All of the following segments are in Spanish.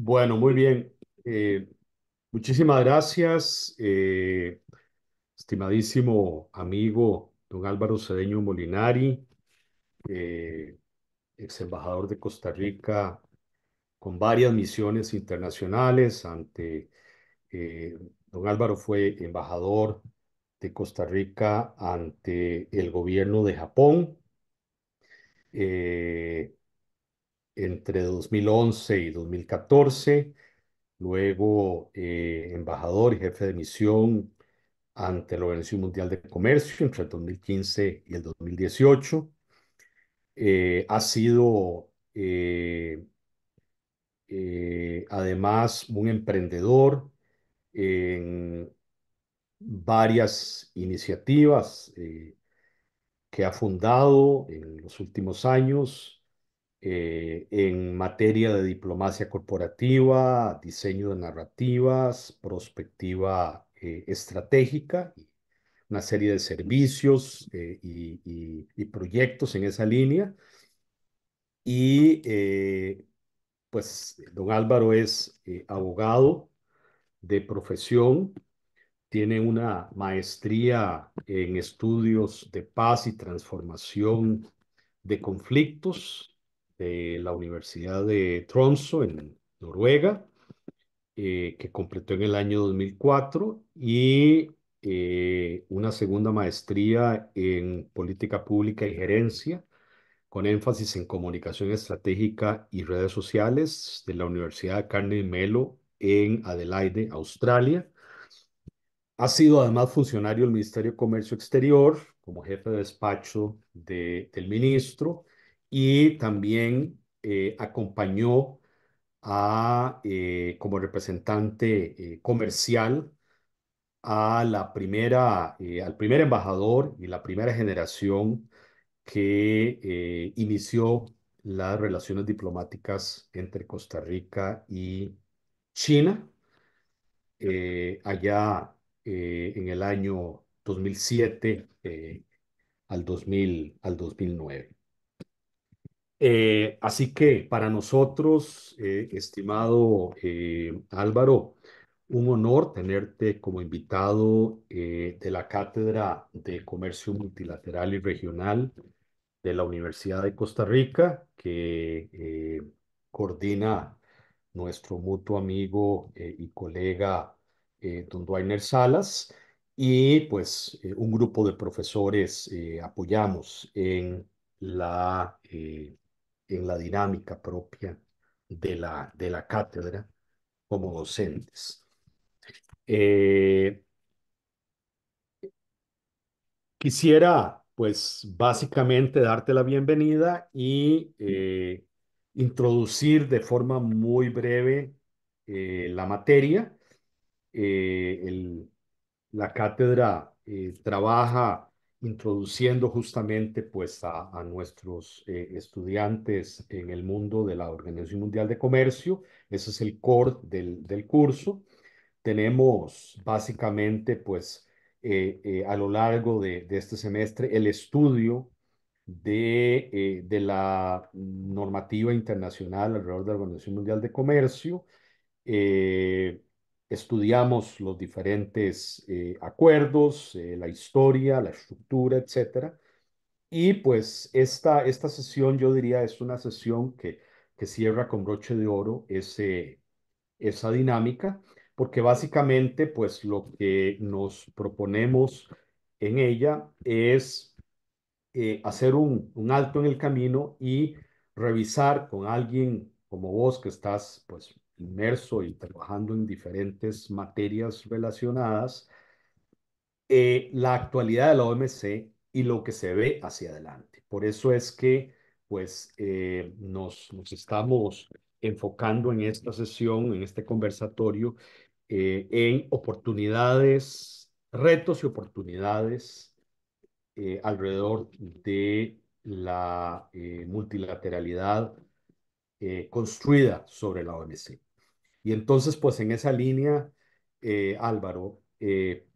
Bueno, muy bien. Eh, muchísimas gracias, eh, estimadísimo amigo don Álvaro Cedeño Molinari, eh, ex embajador de Costa Rica con varias misiones internacionales ante... don Álvaro fue embajador de Costa Rica ante el gobierno de Japón entre 2011 y 2014, luego eh, embajador y jefe de misión ante la Organización Mundial de Comercio entre el 2015 y el 2018. Eh, ha sido eh, además un emprendedor en varias iniciativas que ha fundado en los últimos años, eh, en materia de diplomacia corporativa, diseño de narrativas, prospectiva eh, estratégica, una serie de servicios eh, y, proyectos en esa línea. Y pues don Álvaro es abogado de profesión, tiene una maestría en estudios de paz y transformación de conflictos de la Universidad de Tromsø en Noruega, eh, que completó en el año 2004, y eh, una segunda maestría en política pública y gerencia, con énfasis en comunicación estratégica y redes sociales de la Universidad Carnegie Mellon en Adelaide, Australia. Ha sido además funcionario del Ministerio de Comercio Exterior como jefe de despacho del ministro y también eh, acompañó a, eh, como representante eh, comercial a la primera, al primer embajador y la primera generación que inició las relaciones diplomáticas entre Costa Rica y China, allá en el año 2007 al, 2000, al 2009. Eh, así que para nosotros, eh, estimado eh, Álvaro, un honor tenerte como invitado de la Cátedra de Comercio Multilateral y Regional de la Universidad de Costa Rica, que coordina nuestro mutuo amigo y colega Don Dwainer Salas, y pues un grupo de profesores apoyamos en la en la dinámica propia de la, de la cátedra como docentes. Eh, quisiera, pues, básicamente darte la bienvenida y eh, introducir de forma muy breve eh, la materia. la cátedra trabaja introduciendo justamente pues a, nuestros eh, estudiantes en el mundo de la Organización Mundial de Comercio. Ese es el core del, curso. Tenemos básicamente pues eh, eh, a lo largo de, este semestre el estudio de, de la normativa internacional alrededor de la Organización Mundial de Comercio estudiamos los diferentes eh, acuerdos, eh, la historia, la estructura, etcétera. Y pues esta, esta sesión, yo diría, es una sesión que, que cierra con broche de oro ese, esa dinámica, porque básicamente pues lo que nos proponemos en ella es eh, hacer un, un alto en el camino y revisar con alguien como vos que estás pues inmerso y trabajando en diferentes materias relacionadas, eh, la actualidad de la OMC y lo que se ve hacia adelante. Por eso es que pues eh, nos, nos, estamos enfocando en esta sesión, en este conversatorio, eh, en oportunidades, retos y oportunidades alrededor de la multilateralidad construida sobre la OMC. Y entonces, pues en esa línea, eh, Álvaro, eh,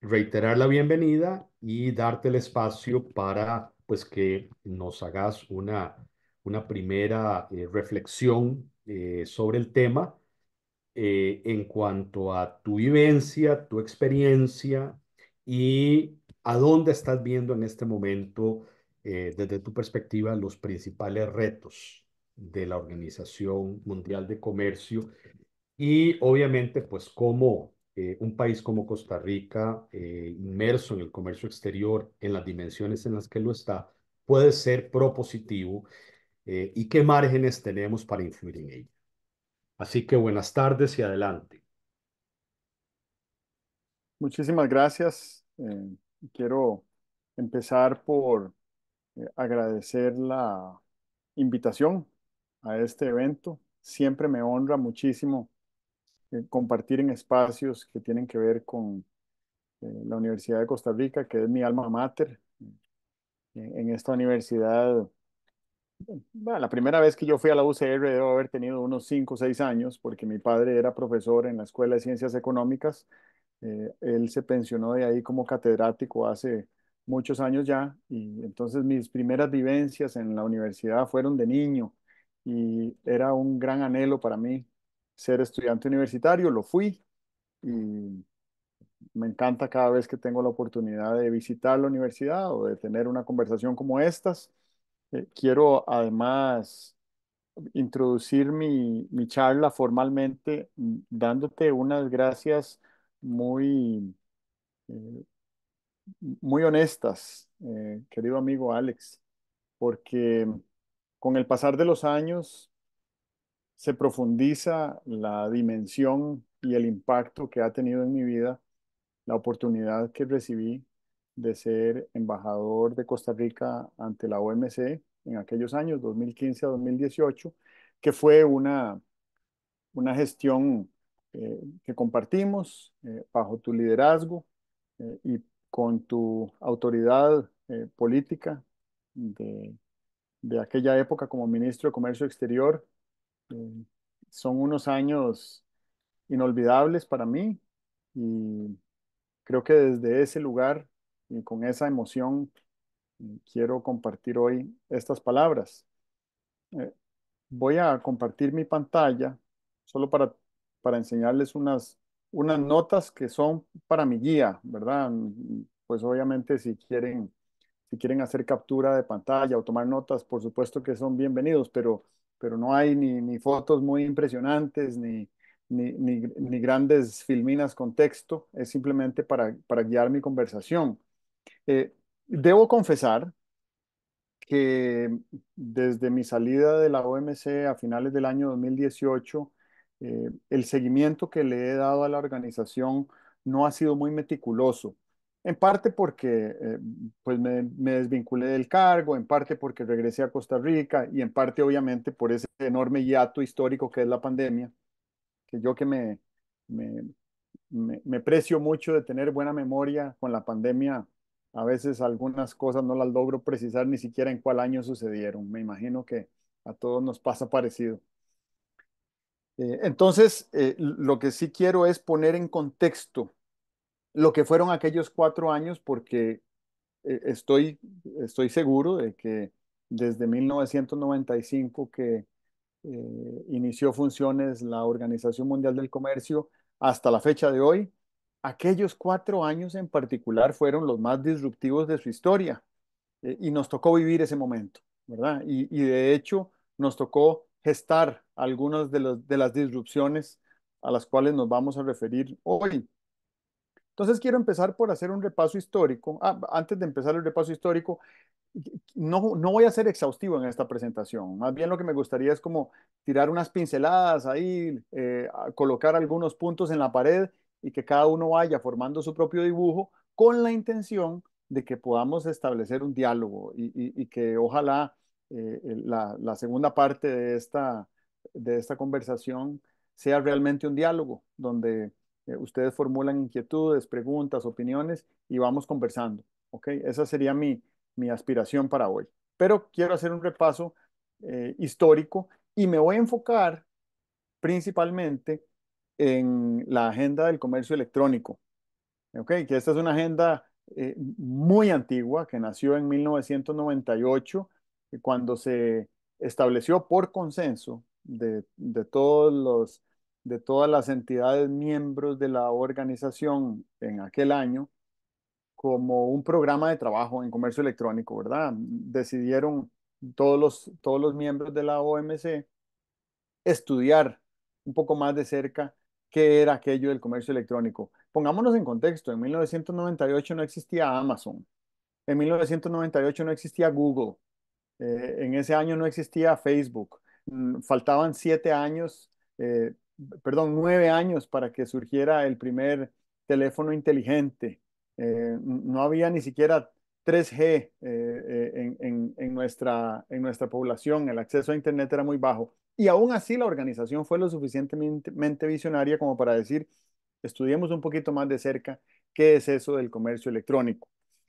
reiterar la bienvenida y darte el espacio para pues que nos hagas una, una primera eh, reflexión sobre el tema en cuanto a tu vivencia, tu experiencia y a dónde estás viendo en este momento desde tu perspectiva los principales retos de la Organización Mundial de Comercio y obviamente pues como eh, un país como Costa Rica, eh, inmerso en el comercio exterior, en las dimensiones en las que lo está, puede ser propositivo eh, y qué márgenes tenemos para influir en ello. Así que buenas tardes y adelante. Muchísimas gracias. quiero empezar por agradecer la invitación a este evento. Siempre me honra muchísimo eh, compartir en espacios que tienen que ver con eh, la Universidad de Costa Rica, que es mi alma mater. En esta universidad, la primera vez que yo fui a la UCR debo haber tenido unos 5 o 6 años, porque mi padre era profesor en la Escuela de Ciencias Económicas. Eh, él se pensionó de ahí como catedrático hace muchos años ya, y entonces mis primeras vivencias en la universidad fueron de niño, y era un gran anhelo para mí ser estudiante universitario, lo fui y me encanta cada vez que tengo la oportunidad de visitar la universidad o de tener una conversación como estas. Eh, quiero además introducir mi, charla formalmente mm, dándote unas gracias muy, eh, muy honestas, eh, querido amigo Alex, porque con el pasar de los años se profundiza la dimensión y el impacto que ha tenido en mi vida la oportunidad que recibí de ser embajador de Costa Rica ante la OMC en aquellos años, 2015 a 2018, que fue una, una gestión eh, que compartimos eh, bajo tu liderazgo eh, y con tu autoridad política de de aquella época como ministro de Comercio Exterior. Eh, son unos años inolvidables para mí y creo que desde ese lugar y con esa emoción eh, quiero compartir hoy estas palabras. Eh, voy a compartir mi pantalla solo para, para enseñarles unas, unas notas que son para mi guía, ¿verdad? Pues obviamente si quieren si quieren hacer captura de pantalla o tomar notas, por supuesto que son bienvenidos, pero, pero no hay ni, fotos muy impresionantes ni, ni, grandes filminas con texto. Es simplemente para, guiar mi conversación. Eh, debo confesar que desde mi salida de la OMC a finales del año 2018, eh, el seguimiento que le he dado a la organización no ha sido muy meticuloso. En parte porque eh, pues me, desvinculé del cargo, en parte porque regresé a Costa Rica y en parte obviamente por ese enorme hiato histórico que es la pandemia, que yo que me, me, precio mucho de tener buena memoria con la pandemia, a veces algunas cosas no las logro precisar ni siquiera en cuál año sucedieron. Me imagino que a todos nos pasa parecido. Eh, entonces, eh, lo que sí quiero es poner en contexto lo que fueron aquellos cuatro años, porque eh, estoy, estoy seguro de que desde 1995 que eh, inició funciones la Organización Mundial del Comercio hasta la fecha de hoy, aquellos cuatro años en particular fueron los más disruptivos de su historia eh, y nos tocó vivir ese momento, ¿verdad? Y, de hecho nos tocó gestar algunas de las disrupciones a las cuales nos vamos a referir hoy. Entonces quiero empezar por hacer un repaso histórico. Ah, antes de empezar el repaso histórico, no, no voy a ser exhaustivo en esta presentación. Más bien lo que me gustaría es como tirar unas pinceladas ahí, eh, colocar algunos puntos en la pared y que cada uno vaya formando su propio dibujo con la intención de que podamos establecer un diálogo y, que ojalá eh, la, la, segunda parte de esta, de esta conversación sea realmente un diálogo donde eh, ustedes formulan inquietudes, preguntas, opiniones y vamos conversando. Okay, Esa sería mi, mi aspiración para hoy. Pero quiero hacer un repaso eh, histórico y me voy a enfocar principalmente en la agenda del comercio electrónico. Okay, Que esta es una agenda eh, muy antigua que nació en 1998 cuando se estableció por consenso de todos los de todas las entidades miembros de la organización en aquel año como un programa de trabajo en comercio electrónico, ¿verdad? Decidieron todos los, todos los miembros de la OMC estudiar un poco más de cerca qué era aquello del comercio electrónico. Pongámonos en contexto, en 1998 no existía Amazon, en 1998 no existía Google, eh, en ese año no existía Facebook, mm, faltaban siete años eh, perdón, nueve años para que surgiera el primer teléfono inteligente. Eh, no había ni siquiera 3G eh, eh, en, nuestra, en nuestra población, el acceso a Internet era muy bajo. Y aún así la organización fue lo suficientemente visionaria como para decir, estudiemos un poquito más de cerca qué es eso del comercio electrónico.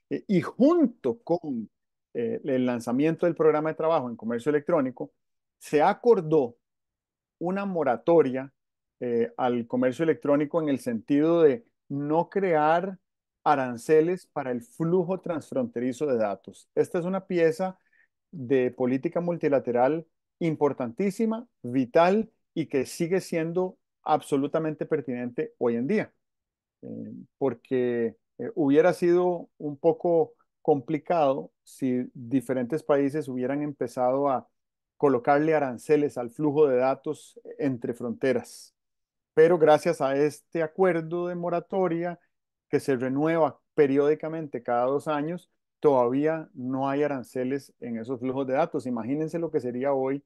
y junto con el lanzamiento del programa de trabajo en comercio electrónico, se acordó una moratoria eh, al comercio electrónico en el sentido de no crear aranceles para el flujo transfronterizo de datos. Esta es una pieza de política multilateral importantísima, vital y que sigue siendo absolutamente pertinente hoy en día, eh, porque eh, hubiera sido un poco complicado si diferentes países hubieran empezado a colocarle aranceles al flujo de datos entre fronteras pero gracias a este acuerdo de moratoria que se renueva periódicamente cada dos años, todavía no hay aranceles en esos flujos de datos. Imagínense lo que sería hoy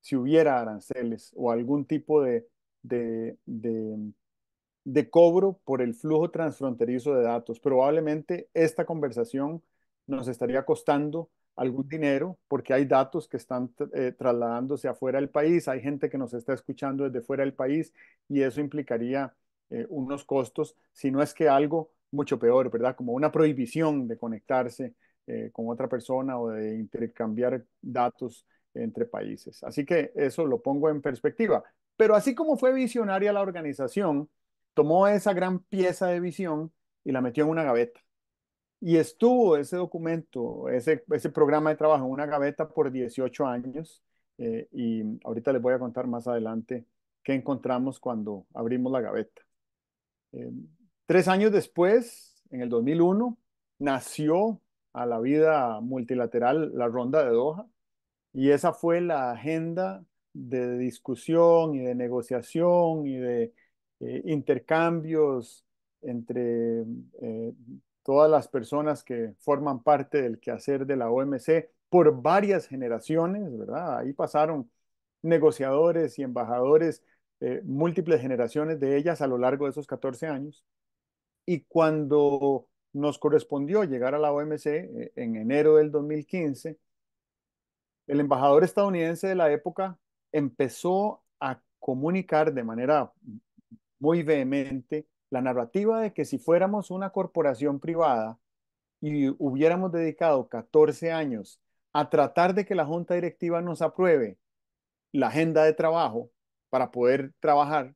si hubiera aranceles o algún tipo de, de, cobro por el flujo transfronterizo de datos. Probablemente esta conversación nos estaría costando algún dinero, porque hay datos que están eh, trasladándose afuera del país, hay gente que nos está escuchando desde fuera del país y eso implicaría eh, unos costos, si no es que algo mucho peor, ¿verdad? Como una prohibición de conectarse eh, con otra persona o de intercambiar datos entre países. Así que eso lo pongo en perspectiva. Pero así como fue visionaria la organización, tomó esa gran pieza de visión y la metió en una gaveta y estuvo ese documento, ese, ese programa de trabajo en una gaveta por 18 años. Eh, y ahorita les voy a contar más adelante qué encontramos cuando abrimos la gaveta. Eh, tres años después, en el 2001, nació a la vida multilateral la Ronda de Doha y esa fue la agenda de discusión y de negociación y de eh, intercambios entre todas las personas que forman parte del quehacer de la OMC por varias generaciones, ¿verdad? Ahí pasaron negociadores y embajadores, eh, múltiples generaciones de ellas a lo largo de esos 14 años. Y cuando nos correspondió llegar a la OMC eh, en enero del 2015, el embajador estadounidense de la época empezó a comunicar de manera muy vehemente la narrativa de que si fuéramos una corporación privada y hubiéramos dedicado 14 años a tratar de que la junta directiva nos apruebe la agenda de trabajo para poder trabajar,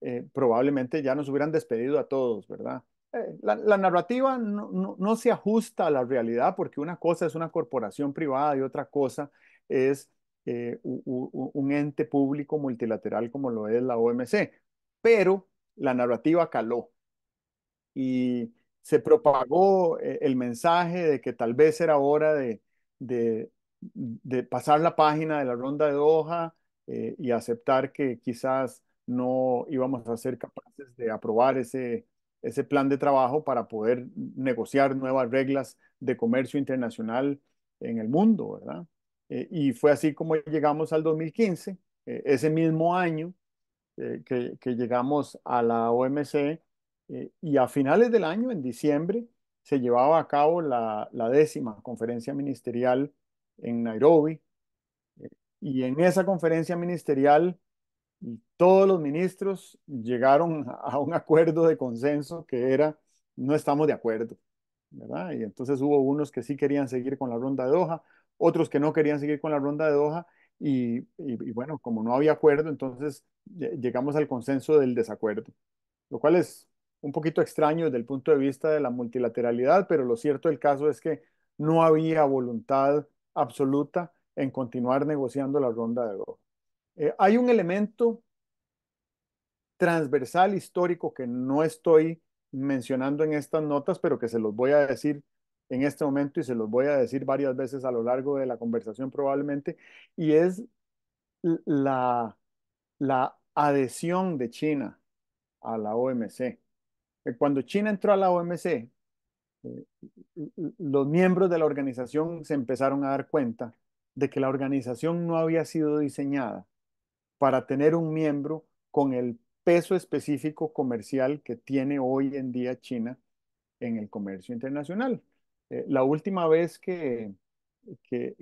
eh, probablemente ya nos hubieran despedido a todos, ¿verdad? Eh, la, narrativa no, se ajusta a la realidad porque una cosa es una corporación privada y otra cosa es eh, un ente público multilateral como lo es la OMC. Pero la narrativa caló y se propagó eh, el mensaje de que tal vez era hora de, de, pasar la página de la ronda de Doha eh, y aceptar que quizás no íbamos a ser capaces de aprobar ese, ese plan de trabajo para poder negociar nuevas reglas de comercio internacional en el mundo, ¿verdad? Eh, y fue así como llegamos al 2015, ese mismo año, eh, que, llegamos a la OMC eh, y a finales del año, en diciembre, se llevaba a cabo la, la décima conferencia ministerial en Nairobi. Eh, y en esa conferencia ministerial, todos los ministros llegaron a un acuerdo de consenso que era, no estamos de acuerdo, ¿verdad? Y entonces hubo unos que sí querían seguir con la ronda de Doha, otros que no querían seguir con la ronda de Doha, y, bueno, como no había acuerdo, entonces llegamos al consenso del desacuerdo, lo cual es un poquito extraño desde el punto de vista de la multilateralidad, pero lo cierto del caso es que no había voluntad absoluta en continuar negociando la ronda de Doha. Eh, hay un elemento transversal histórico que no estoy mencionando en estas notas, pero que se los voy a decir en este momento y se los voy a decir varias veces a lo largo de la conversación probablemente, y es la, la adhesión de China a la OMC. Eh, cuando China entró a la OMC, eh, los miembros de la organización se empezaron a dar cuenta de que la organización no había sido diseñada para tener un miembro con el peso específico comercial que tiene hoy en día China en el comercio internacional. Eh, la última vez que,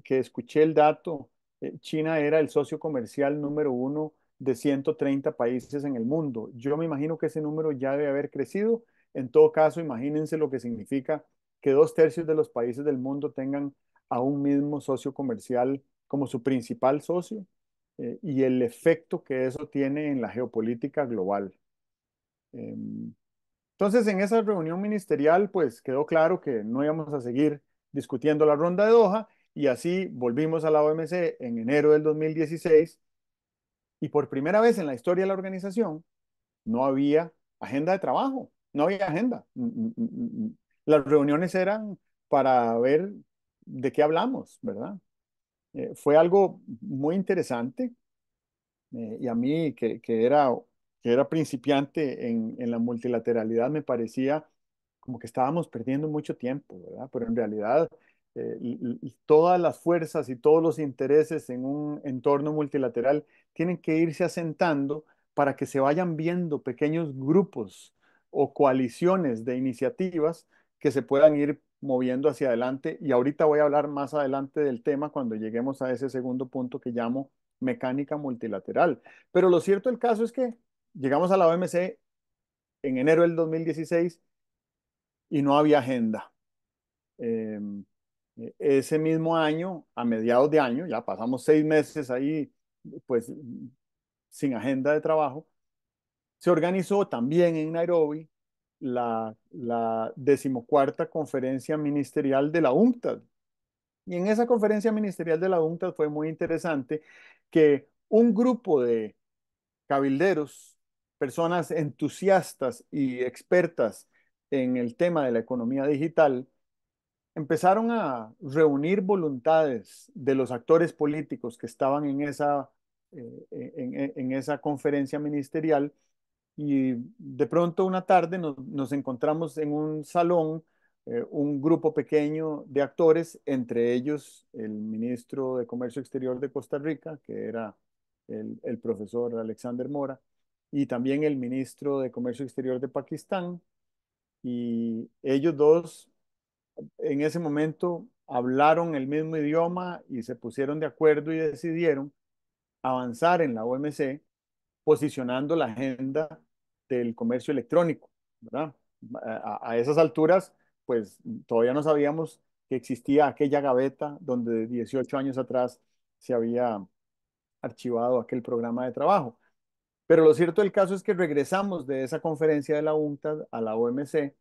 escuché el dato, eh, China era el socio comercial número uno de 130 países en el mundo. Yo me imagino que ese número ya debe haber crecido. En todo caso, imagínense lo que significa que dos tercios de los países del mundo tengan a un mismo socio comercial como su principal socio eh, y el efecto que eso tiene en la geopolítica global. Em, entonces, en esa reunión ministerial, pues quedó claro que no íbamos a seguir discutiendo la ronda de Doha y así volvimos a la OMC en enero del 2016 y por primera vez en la historia de la organización no había agenda de trabajo, no había agenda. Mm, mm, mm, Las reuniones eran para ver de qué hablamos, ¿verdad? Eh, fue algo muy interesante eh, y a mí que era que era principiante en, la multilateralidad, me parecía como que estábamos perdiendo mucho tiempo, ¿verdad? Pero en realidad eh, todas las fuerzas y todos los intereses en un entorno multilateral tienen que irse asentando para que se vayan viendo pequeños grupos o coaliciones de iniciativas que se puedan ir moviendo hacia adelante. Y ahorita voy a hablar más adelante del tema cuando lleguemos a ese segundo punto que llamo mecánica multilateral. Pero lo cierto del caso es que llegamos a la OMC en enero del 2016 y no había agenda. Em, e, ese mismo año, a mediados de año, ya pasamos seis meses ahí, pues sin agenda de trabajo, se organizó también en Nairobi la, la decimocuarta conferencia ministerial de la UNCTAD. Y en esa conferencia ministerial de la UNCTAD fue muy interesante que un grupo de cabilderos personas entusiastas y expertas en el tema de la economía digital, empezaron a reunir voluntades de los actores políticos que estaban en esa, eh, en, esa conferencia ministerial y de pronto una tarde nos, encontramos en un salón, eh, un grupo pequeño de actores, entre ellos el ministro de Comercio Exterior de Costa Rica, que era el, el profesor Alexander Mora, y también el ministro de Comercio Exterior de Pakistán. Y ellos dos en ese momento hablaron el mismo idioma y se pusieron de acuerdo y decidieron avanzar en la OMC posicionando la agenda del comercio electrónico. A, a, esas alturas, pues todavía no sabíamos que existía aquella gaveta donde 18 años atrás se había archivado aquel programa de trabajo. Pero lo cierto del caso es que regresamos de esa conferencia de la UNCTAD a la OMC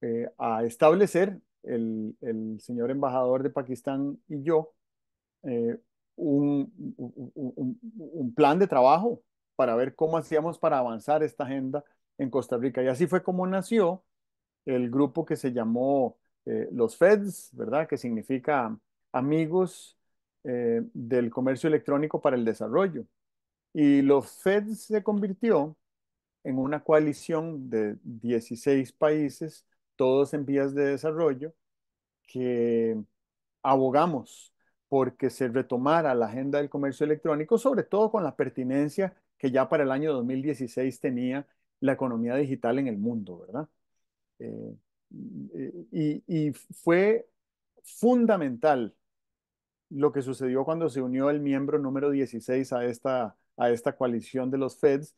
eh, a establecer, el, señor embajador de Pakistán y yo, eh, un, plan de trabajo para ver cómo hacíamos para avanzar esta agenda en Costa Rica. Y así fue como nació el grupo que se llamó eh, los FEDS, ¿verdad? Que significa amigos del comercio electrónico para el desarrollo. Y los FED se convirtió en una coalición de 16 países, todos en vías de desarrollo, que abogamos porque se retomara la agenda del comercio electrónico, sobre todo con la pertinencia que ya para el año 2016 tenía la economía digital en el mundo, ¿verdad? Eh, y, y, fue fundamental lo que sucedió cuando se unió el miembro número 16 a esta a esta coalición de los Feds,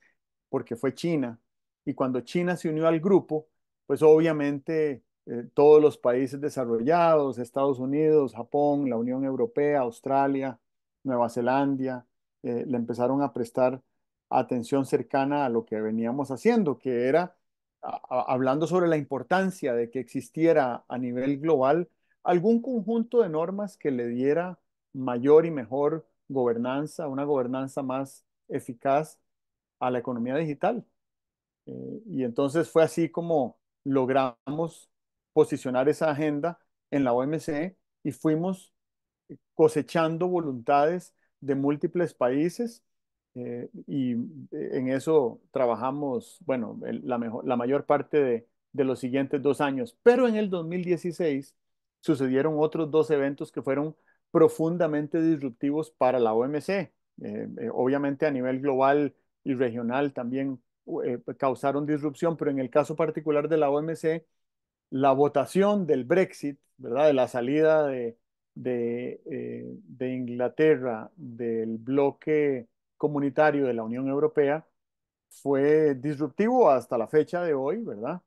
porque fue China. Y cuando China se unió al grupo, pues obviamente eh, todos los países desarrollados, Estados Unidos, Japón, la Unión Europea, Australia, Nueva Zelanda, eh, le empezaron a prestar atención cercana a lo que veníamos haciendo, que era hablando sobre la importancia de que existiera a nivel global algún conjunto de normas que le diera mayor y mejor gobernanza, una gobernanza más eficaz a la economía digital. Eh, y entonces fue así como logramos posicionar esa agenda en la OMC y fuimos eh, cosechando voluntades de múltiples países eh, y en eso trabajamos, bueno, la, la mayor parte de, de los siguientes dos años. Pero en el 2016 sucedieron otros dos eventos que fueron profundamente disruptivos para la OMC. Eh, eh, obviamente a nivel global y regional también eh, causaron disrupción, pero en el caso particular de la OMC, la votación del Brexit, ¿verdad? de la salida de, de Inglaterra del bloque comunitario de la Unión Europea, fue disruptivo hasta la fecha de hoy, ¿verdad?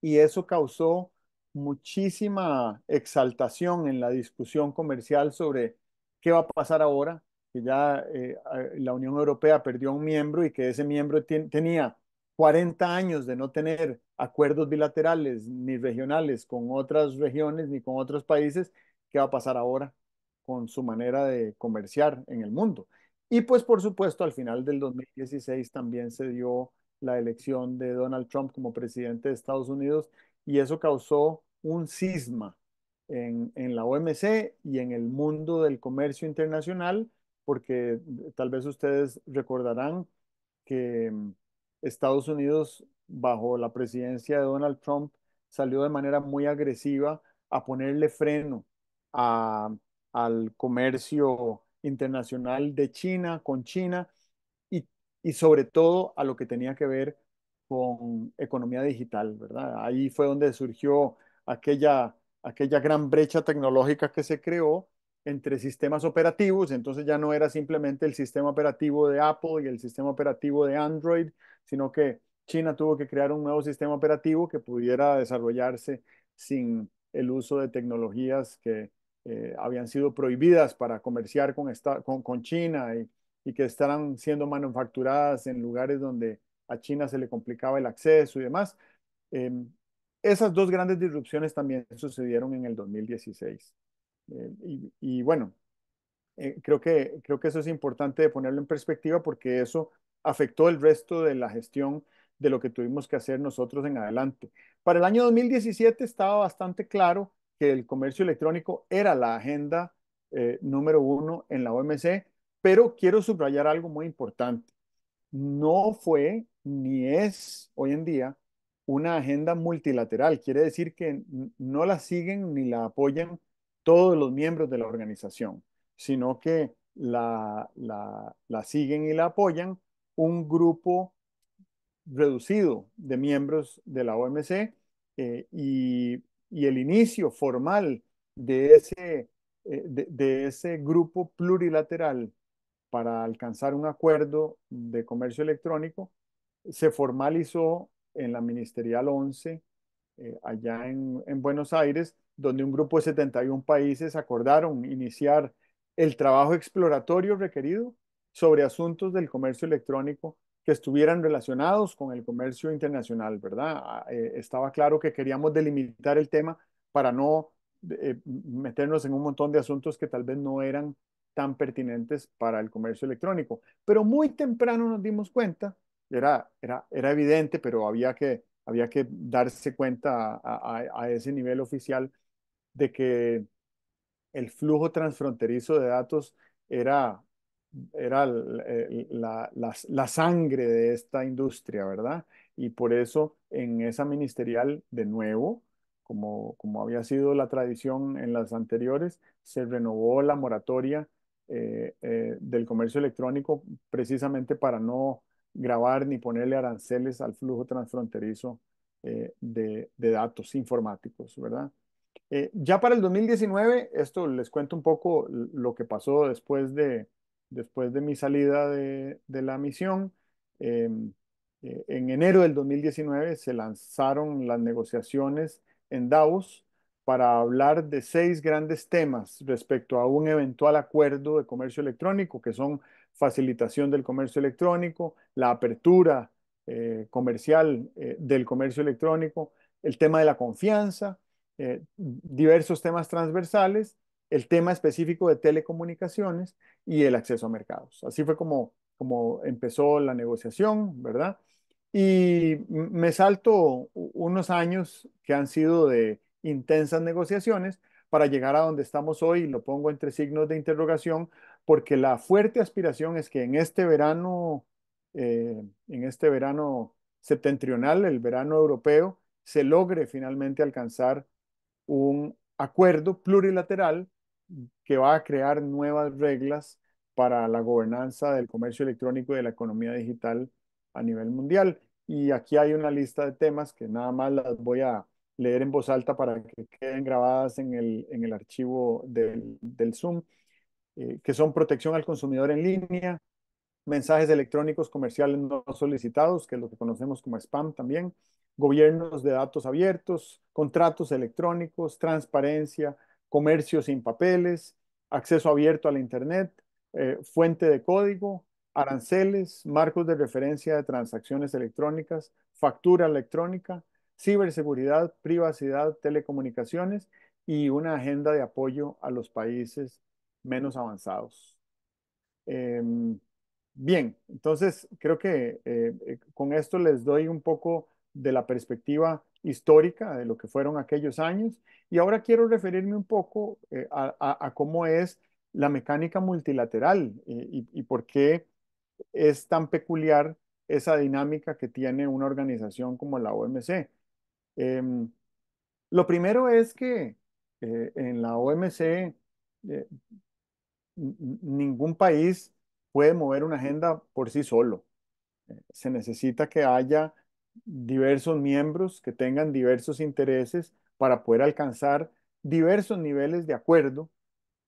Y eso causó muchísima exaltación en la discusión comercial sobre qué va a pasar ahora, que ya eh, la Unión Europea perdió un miembro y que ese miembro tenía 40 años de no tener acuerdos bilaterales ni regionales con otras regiones ni con otros países, ¿qué va a pasar ahora con su manera de comerciar en el mundo? Y pues por supuesto al final del 2016 también se dio la elección de Donald Trump como presidente de Estados Unidos y eso causó un cisma en la OMC y en el mundo del comercio internacional porque eh, tal vez ustedes recordarán que mm, Estados Unidos, bajo la presidencia de Donald Trump, salió de manera muy agresiva a ponerle freno al comercio internacional de China con China y, sobre todo a lo que tenía que ver con economía digital, ¿verdad? Ahí fue donde surgió aquella, aquella gran brecha tecnológica que se creó entre sistemas operativos, entonces ya no era simplemente el sistema operativo de Apple y el sistema operativo de Android, sino que China tuvo que crear un nuevo sistema operativo que pudiera desarrollarse sin el uso de tecnologías que eh, habían sido prohibidas para comerciar con, China y, que estaban siendo manufacturadas en lugares donde a China se le complicaba el acceso y demás. Em, esas dos grandes disrupciones también sucedieron en el 2016. Eh, y, bueno, eh, creo, que, creo que eso es importante de ponerlo en perspectiva porque eso afectó el resto de la gestión de lo que tuvimos que hacer nosotros en adelante. Para el año 2017 estaba bastante claro que el comercio electrónico era la agenda eh, número uno en la OMC, pero quiero subrayar algo muy importante. No fue ni es hoy en día una agenda multilateral, quiere decir que no la siguen ni la apoyan todos los miembros de la organización, sino que la, siguen y la apoyan un grupo reducido de miembros de la OMC eh, y, el inicio formal de ese, eh, ese grupo plurilateral para alcanzar un acuerdo de comercio electrónico se formalizó en la Ministerial 11, eh, allá en, en, Buenos Aires, donde un grupo de 71 países acordaron iniciar el trabajo exploratorio requerido sobre asuntos del comercio electrónico que estuvieran relacionados con el comercio internacional, ¿verdad? Ah, eh, estaba claro que queríamos delimitar el tema para no eh, meternos en un montón de asuntos que tal vez no eran tan pertinentes para el comercio electrónico. Pero muy temprano nos dimos cuenta, era, era, evidente, pero había que, había que darse cuenta a ese nivel oficial de que el flujo transfronterizo de datos era, era eh, la, sangre de esta industria, ¿verdad? Y por eso en esa ministerial, de nuevo, como, había sido la tradición en las anteriores, se renovó la moratoria eh, eh, del comercio electrónico precisamente para no grabar ni ponerle aranceles al flujo transfronterizo de, de datos informáticos, ¿verdad? Eh, ya para el 2019, esto les cuento un poco lo que pasó después de, después de mi salida de, la misión. Em, eh, en enero del 2019 se lanzaron las negociaciones en Davos para hablar de seis grandes temas respecto a un eventual acuerdo de comercio electrónico, que son facilitación del comercio electrónico, la apertura eh, comercial del comercio electrónico, el tema de la confianza, eh, diversos temas transversales, el tema específico de telecomunicaciones y el acceso a mercados. Así fue como, como empezó la negociación, ¿verdad? Y me salto unos años que han sido de intensas negociaciones para llegar a donde estamos hoy, y lo pongo entre signos de interrogación, porque la fuerte aspiración es que en este verano, eh, en este verano septentrional, el verano europeo, se logre finalmente alcanzar un acuerdo plurilateral que va a crear nuevas reglas para la gobernanza del comercio electrónico y de la economía digital a nivel mundial. Y aquí hay una lista de temas que nada más las voy a leer en voz alta para que queden grabadas en el, archivo del, del Zoom, eh, que son protección al consumidor en línea, mensajes electrónicos comerciales no solicitados, que es lo que conocemos como spam también, gobiernos de datos abiertos, contratos electrónicos, transparencia, comercio sin papeles, acceso abierto a la Internet, eh, fuente de código, aranceles, marcos de referencia de transacciones electrónicas, factura electrónica, ciberseguridad, privacidad, telecomunicaciones y una agenda de apoyo a los países menos avanzados. Em, bien, entonces creo que eh, eh, con esto les doy un poco de la perspectiva histórica de lo que fueron aquellos años. Y ahora quiero referirme un poco eh, a, cómo es la mecánica multilateral eh, y, por qué es tan peculiar esa dinámica que tiene una organización como la OMC. Em, lo primero es que eh, en la OMC ningún país puede mover una agenda por sí solo. se necesita que haya diversos miembros que tengan diversos intereses para poder alcanzar diversos niveles de acuerdo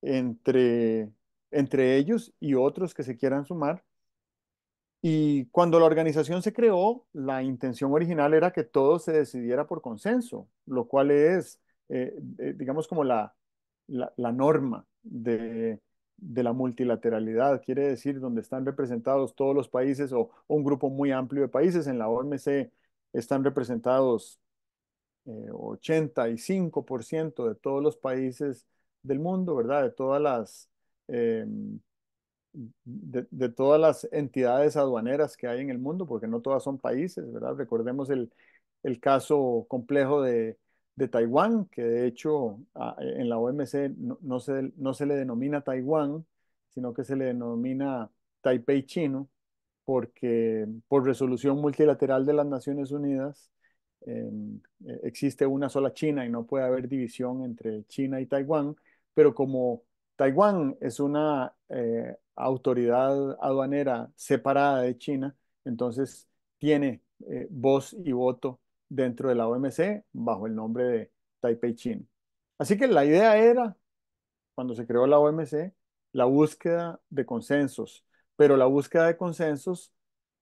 entre, entre ellos y otros que se quieran sumar. Y cuando la organización se creó, la intención original era que todo se decidiera por consenso, lo cual es, eh, eh, digamos, como la, norma de, la multilateralidad, quiere decir donde están representados todos los países o un grupo muy amplio de países. En la OMC están representados 85% eh, de todos los países del mundo, ¿verdad? De todas las, eh, de, todas las entidades aduaneras que hay en el mundo, porque no todas son países, ¿verdad? Recordemos el, caso complejo de, Taiwán, que de hecho ah, eh, en la OMC se, no se le denomina Taiwán, sino que se le denomina Taipei chino, porque por resolución multilateral de las Naciones Unidas em, e, existe una sola China y no puede haber división entre China y Taiwán, pero como Taiwán es una eh, autoridad aduanera separada de China, entonces tiene eh, voz y voto dentro de la OMC bajo el nombre de Taipei Chin. Así que la idea era, cuando se creó la OMC, la búsqueda de consensos pero la búsqueda de consensos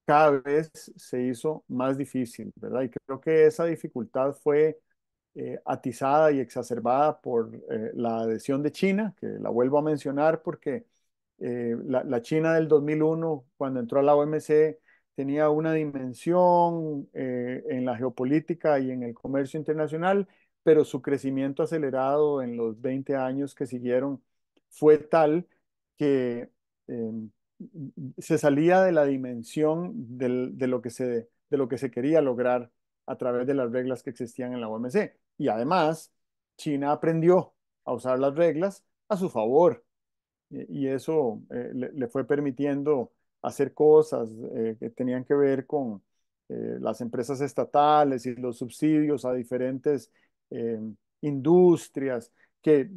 cada vez se hizo más difícil, ¿verdad? Y creo que esa dificultad fue eh, atizada y exacerbada por eh, la adhesión de China, que la vuelvo a mencionar porque eh, la, la, China del 2001, cuando entró a la OMC, tenía una dimensión en la geopolítica y en el comercio internacional, pero su crecimiento acelerado en los 20 años que siguieron fue tal que em, se salía de la dimensión de, lo que se, de lo que se quería lograr a través de las reglas que existían en la OMC. Y además, China aprendió a usar las reglas a su favor. Y, eso eh, le, fue permitiendo hacer cosas eh, que tenían que ver con eh, las empresas estatales y los subsidios a diferentes industrias que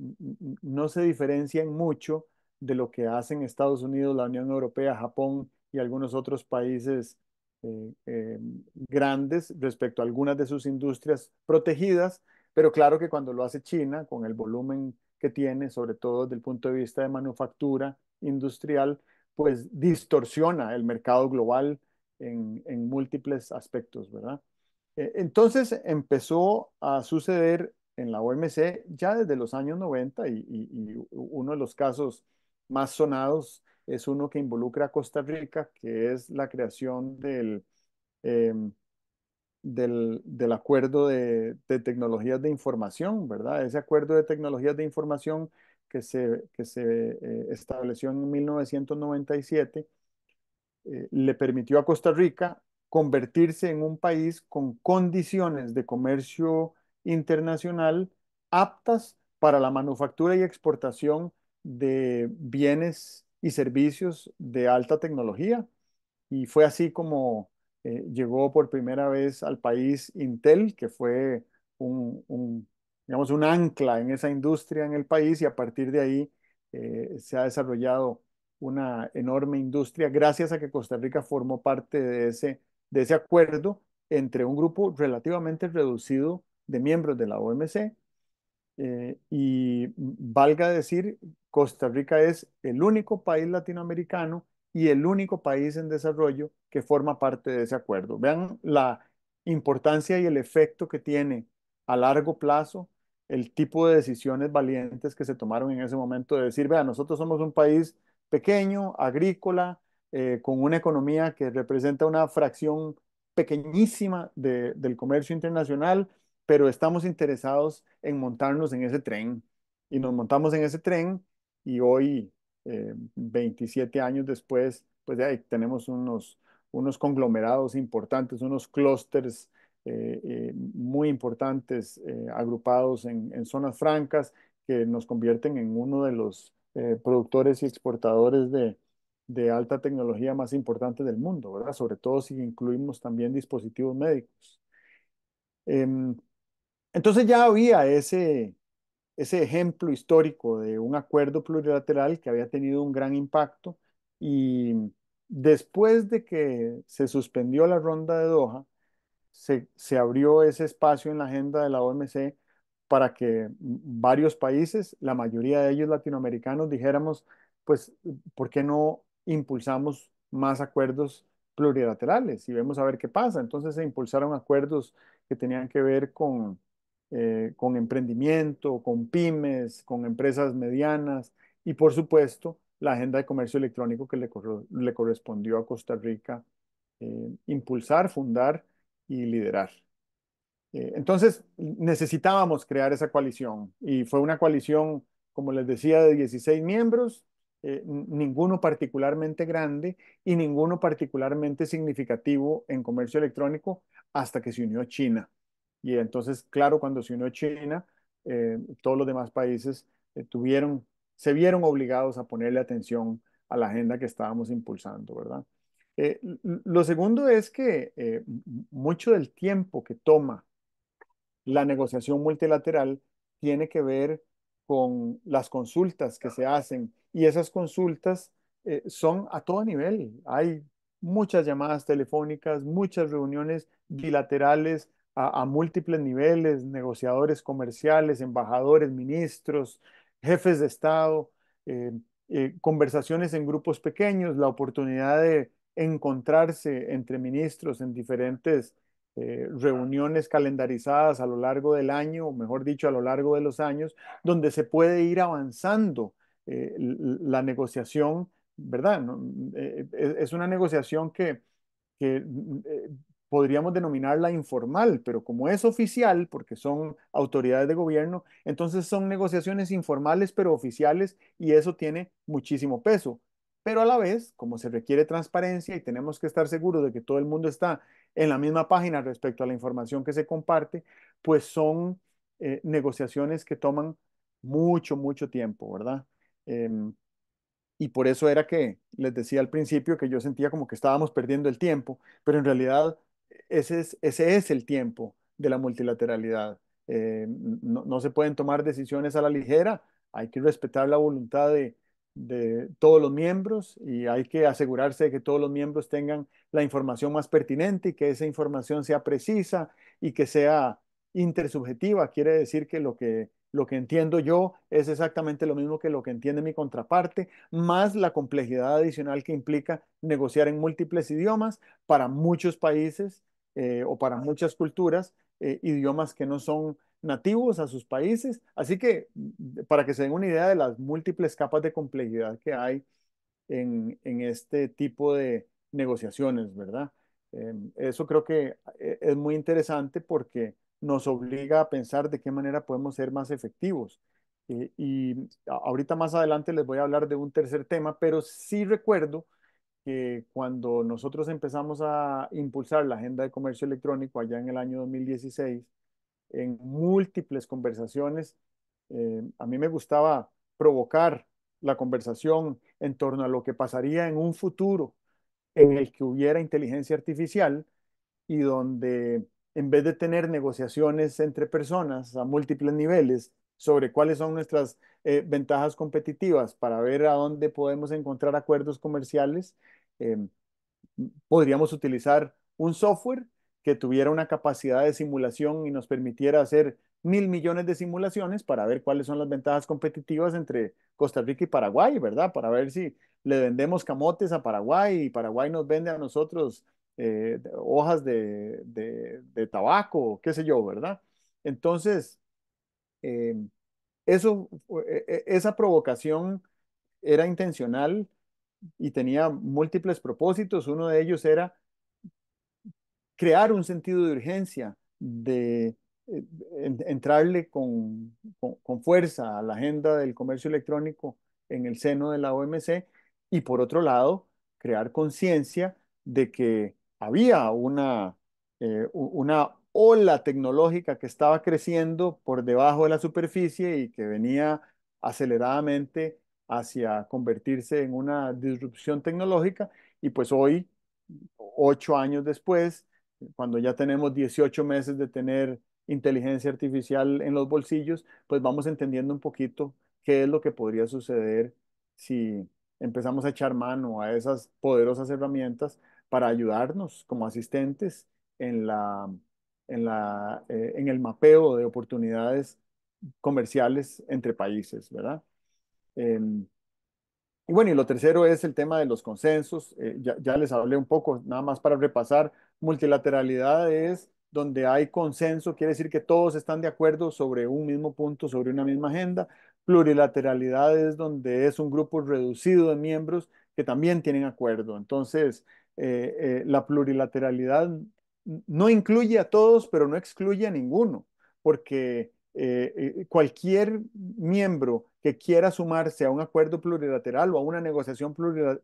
no se diferencian mucho de lo que hacen Estados Unidos, la Unión Europea, Japón y algunos otros países eh, eh, grandes respecto a algunas de sus industrias protegidas, pero claro que cuando lo hace China, con el volumen que tiene, sobre todo desde el punto de vista de manufactura industrial, pues distorsiona el mercado global en, múltiples aspectos, ¿verdad? E, entonces empezó a suceder en la OMC ya desde los años 90 y uno de los casos más sonados es uno que involucra a Costa Rica, que es la creación em, del, del, acuerdo de, de, tecnologías de información, ¿verdad? Ese acuerdo de tecnologías de información que se, que se eh, estableció en 1997 eh, le permitió a Costa Rica convertirse en un país con condiciones de comercio internacional aptas para la manufactura y exportación de bienes y servicios de alta tecnología y fue así como eh, llegó por primera vez al país Intel, que fue un, digamos, un ancla en esa industria en el país y a partir de ahí eh, se ha desarrollado una enorme industria gracias a que Costa Rica formó parte de ese, de ese acuerdo entre un grupo relativamente reducido de miembros de la OMC eh, y valga decir, Costa Rica es el único país latinoamericano y el único país en desarrollo que forma parte de ese acuerdo. Vean la importancia y el efecto que tiene a largo plazo el tipo de decisiones valientes que se tomaron en ese momento de decir, vean, nosotros somos un país pequeño, agrícola, eh, con una economía que representa una fracción pequeñísima del comercio internacional, pero estamos interesados en montarnos en ese tren. Y nos montamos en ese tren y hoy, 27 eh, años después, pues ahí tenemos unos, unos conglomerados importantes, unos clústeres eh, eh, muy importantes agrupados en, en, zonas francas que nos convierten en uno de los productores y exportadores de, de alta tecnología más importante del mundo, ¿verdad? Sobre todo si incluimos también dispositivos médicos. Em, entonces ya había ese, ese ejemplo histórico de un acuerdo plurilateral que había tenido un gran impacto y después de que se suspendió la ronda de Doha, se, se abrió ese espacio en la agenda de la OMC para que varios países, la mayoría de ellos latinoamericanos, dijéramos, pues, ¿por qué no impulsamos más acuerdos plurilaterales y vemos a ver qué pasa? Entonces se impulsaron acuerdos que tenían que ver con eh, con emprendimiento, con pymes, con empresas medianas y por supuesto la agenda de comercio electrónico que le, correspondió a Costa Rica eh, impulsar, fundar y liderar. Eh, entonces necesitábamos crear esa coalición y fue una coalición, como les decía, de 16 miembros, ninguno particularmente grande y ninguno particularmente significativo en comercio electrónico hasta que se unió China. Y entonces, claro, cuando se unió China, eh, todos los demás países eh, tuvieron, se vieron obligados a ponerle atención a la agenda que estábamos impulsando, ¿verdad? Eh, lo segundo es que mucho del tiempo que toma la negociación multilateral tiene que ver con las consultas que se hacen y esas consultas son a todo nivel. Hay muchas llamadas telefónicas, muchas reuniones bilaterales, a, múltiples niveles, negociadores comerciales, embajadores, ministros, jefes de Estado, eh, eh, conversaciones en grupos pequeños, la oportunidad de encontrarse entre ministros en diferentes eh, reuniones calendarizadas a lo largo del año, o mejor dicho, a lo largo de los años, donde se puede ir avanzando la negociación, ¿verdad? es una negociación que podríamos denominarla informal, pero como es oficial, porque son autoridades de gobierno, entonces son negociaciones informales pero oficiales y eso tiene muchísimo peso. Pero a la vez, como se requiere transparencia y tenemos que estar seguros de que todo el mundo está en la misma página respecto a la información que se comparte, pues son eh, negociaciones que toman mucho, mucho tiempo, ¿verdad? Em, y por eso era que les decía al principio que yo sentía como que estábamos perdiendo el tiempo, pero en realidad ese es, ese es el tiempo de la multilateralidad. Eh, no, no, se pueden tomar decisiones a la ligera, hay que respetar la voluntad de, de, todos los miembros y hay que asegurarse de que todos los miembros tengan la información más pertinente y que esa información sea precisa y que sea intersubjetiva. Quiere decir que lo que, lo que entiendo yo es exactamente lo mismo que lo que entiende mi contraparte, más la complejidad adicional que implica negociar en múltiples idiomas para muchos países eh, o para muchas culturas eh, idiomas que no son nativos a sus países. Así que mm, para que se den una idea de las múltiples capas de complejidad que hay en, este tipo de negociaciones, ¿verdad? Em, eso creo que eh, es muy interesante porque nos obliga a pensar de qué manera podemos ser más efectivos. y ahorita más adelante les voy a hablar de un tercer tema, pero sí recuerdo que cuando nosotros empezamos a impulsar la agenda de comercio electrónico allá en el año 2016, en múltiples conversaciones, eh, a mí me gustaba provocar la conversación en torno a lo que pasaría en un futuro en el que hubiera inteligencia artificial y donde en vez de tener negociaciones entre personas a múltiples niveles, sobre cuáles son nuestras eh, ventajas competitivas para ver a dónde podemos encontrar acuerdos comerciales, em, podríamos utilizar un software que tuviera una capacidad de simulación y nos permitiera hacer mil millones de simulaciones para ver cuáles son las ventajas competitivas entre Costa Rica y Paraguay, ¿verdad? Para ver si le vendemos camotes a Paraguay y Paraguay nos vende a nosotros eh, hojas de, de, de, tabaco, qué sé yo, ¿verdad? Entonces, Em, eso, e, e, esa provocación era intencional y tenía múltiples propósitos. Uno de ellos era crear un sentido de urgencia, de eh, entrarle con, fuerza a la agenda del comercio electrónico en el seno de la OMC y por otro lado, crear conciencia de que había una, eh, una o la tecnológica que estaba creciendo por debajo de la superficie y que venía aceleradamente hacia convertirse en una disrupción tecnológica. Y pues hoy, ocho años después, cuando ya tenemos 18 meses de tener inteligencia artificial en los bolsillos, pues vamos entendiendo un poquito qué es lo que podría suceder si empezamos a echar mano a esas poderosas herramientas para ayudarnos como asistentes en la en, la, eh, en el mapeo de oportunidades comerciales entre países, ¿verdad? Em, y bueno, y lo tercero es el tema de los consensos. Eh, ya, les hablé un poco, nada más para repasar, multilateralidad es donde hay consenso, quiere decir que todos están de acuerdo sobre un mismo punto, sobre una misma agenda. Plurilateralidad es donde es un grupo reducido de miembros que también tienen acuerdo. Entonces, eh, la plurilateralidad no incluye a todos, pero no excluye a ninguno, porque eh, eh, cualquier miembro que quiera sumarse a un acuerdo plurilateral o a una negociación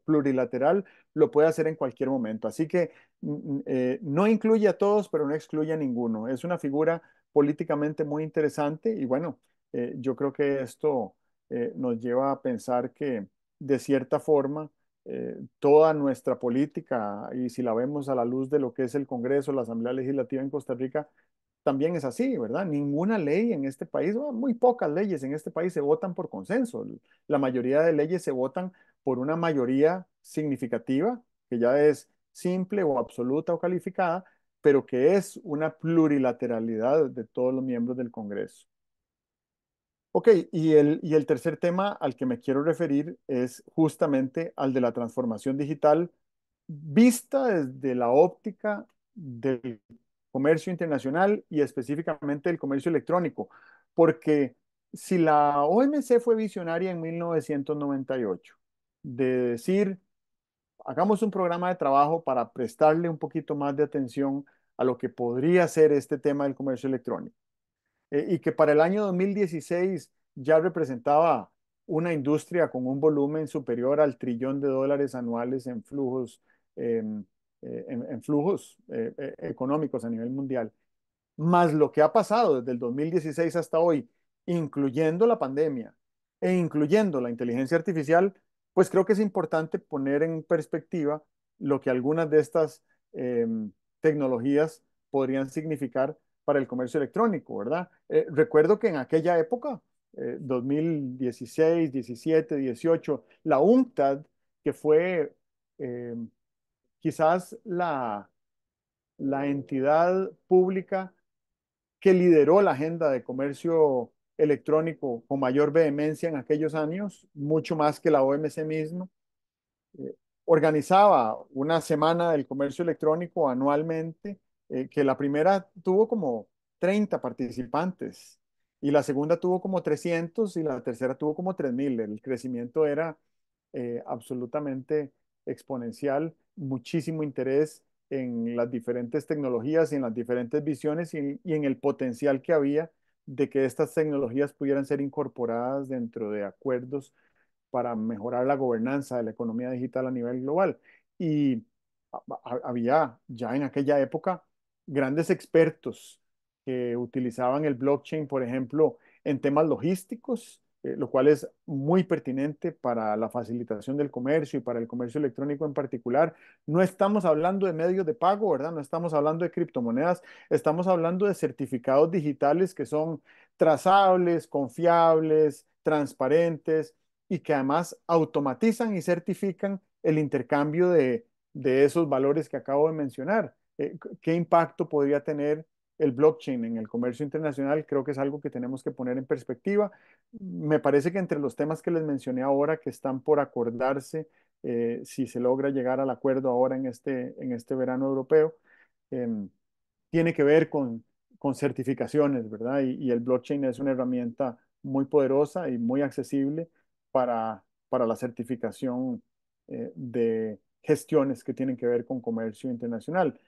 plurilateral lo puede hacer en cualquier momento. Así que mm, mm, eh, no incluye a todos, pero no excluye a ninguno. Es una figura políticamente muy interesante y bueno, yo creo que esto nos lleva a pensar que de cierta forma eh, toda nuestra política, y si la vemos a la luz de lo que es el Congreso, la Asamblea Legislativa en Costa Rica, también es así, ¿verdad? Ninguna ley en este país, muy pocas leyes en este país se votan por consenso. La mayoría de leyes se votan por una mayoría significativa, que ya es simple o absoluta o calificada, pero que es una plurilateralidad de todos los miembros del Congreso. Ok, y el, y el tercer tema al que me quiero referir es justamente al de la transformación digital vista desde la óptica del comercio internacional y específicamente del comercio electrónico, porque si la OMC fue visionaria en 1998 de decir, hagamos un programa de trabajo para prestarle un poquito más de atención a lo que podría ser este tema del comercio electrónico. Eh, y que para el año 2016 ya representaba una industria con un volumen superior al trillón de dólares anuales en flujos, em, eh, en, flujos eh, económicos a nivel mundial. Más lo que ha pasado desde el 2016 hasta hoy, incluyendo la pandemia e incluyendo la inteligencia artificial, pues creo que es importante poner en perspectiva lo que algunas de estas em, tecnologías podrían significar para el comercio electrónico, ¿verdad? Eh, recuerdo que en aquella época, 2016, 17, 18, la UNCTAD, que fue em, quizás la, la entidad pública que lideró la agenda de comercio electrónico con mayor vehemencia en aquellos años, mucho más que la OMC mismo, eh, organizaba una semana del comercio electrónico anualmente eh, que la primera tuvo como 30 participantes y la segunda tuvo como 300 y la tercera tuvo como 3.000. El crecimiento era eh, absolutamente exponencial, muchísimo interés en las diferentes tecnologías y en las diferentes visiones y en el potencial que había de que estas tecnologías pudieran ser incorporadas dentro de acuerdos para mejorar la gobernanza de la economía digital a nivel global. Y había ya en aquella época grandes expertos que utilizaban el blockchain, por ejemplo, en temas logísticos, eh, lo cual es muy pertinente para la facilitación del comercio y para el comercio electrónico en particular. No estamos hablando de medios de pago, ¿verdad? No estamos hablando de criptomonedas, estamos hablando de certificados digitales que son trazables, confiables, transparentes y que además automatizan y certifican el intercambio de esos valores que acabo de mencionar. Eh, qué impacto podría tener el blockchain en el comercio internacional, creo que es algo que tenemos que poner en perspectiva. Me parece que entre los temas que les mencioné ahora, que están por acordarse, eh, si se logra llegar al acuerdo ahora en este, en este verano europeo, em, tiene que ver con, con certificaciones, ¿verdad? Y, el blockchain es una herramienta muy poderosa y muy accesible para, para la certificación eh, de gestiones que tienen que ver con comercio internacional.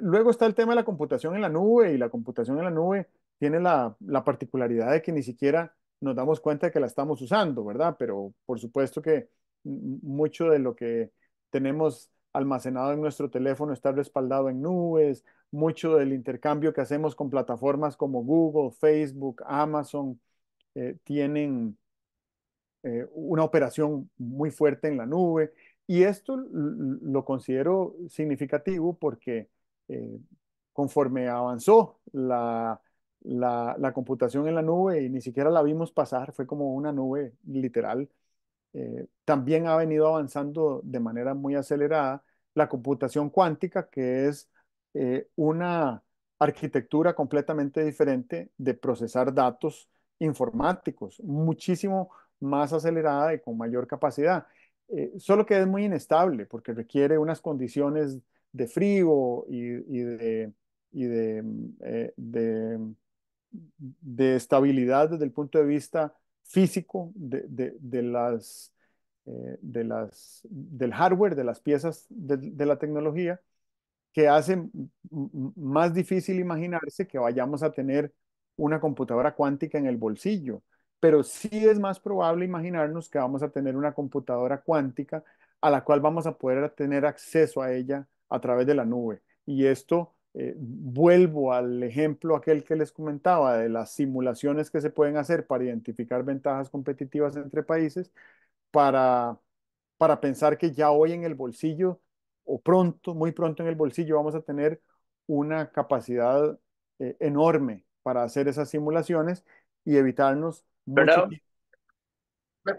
Luego está el tema de la computación en la nube y la computación en la nube tiene la, particularidad de que ni siquiera nos damos cuenta de que la estamos usando, ¿verdad? Pero por supuesto que mucho de lo que tenemos almacenado en nuestro teléfono está respaldado en nubes, mucho del intercambio que hacemos con plataformas como Google, Facebook, Amazon, eh, tienen eh, una operación muy fuerte en la nube. Y esto lo considero significativo porque eh, conforme avanzó la, computación en la nube y ni siquiera la vimos pasar, fue como una nube literal, eh, también ha venido avanzando de manera muy acelerada la computación cuántica, que es eh, una arquitectura completamente diferente de procesar datos informáticos, muchísimo más acelerada y con mayor capacidad. solo que es muy inestable porque requiere unas condiciones de frío y, mm, eh, mm, de, estabilidad desde el punto de vista físico de, las, eh, de las, del hardware, de las piezas de, la tecnología, que hace más difícil imaginarse que vayamos a tener una computadora cuántica en el bolsillo, pero sí es más probable imaginarnos que vamos a tener una computadora cuántica a la cual vamos a poder tener acceso a ella a través de la nube. Y esto, eh, vuelvo al ejemplo aquel que les comentaba de las simulaciones que se pueden hacer para identificar ventajas competitivas entre países, para, para pensar que ya hoy en el bolsillo, o pronto, muy pronto en el bolsillo, vamos a tener una capacidad eh, enorme para hacer esas simulaciones y evitarnos mucho Me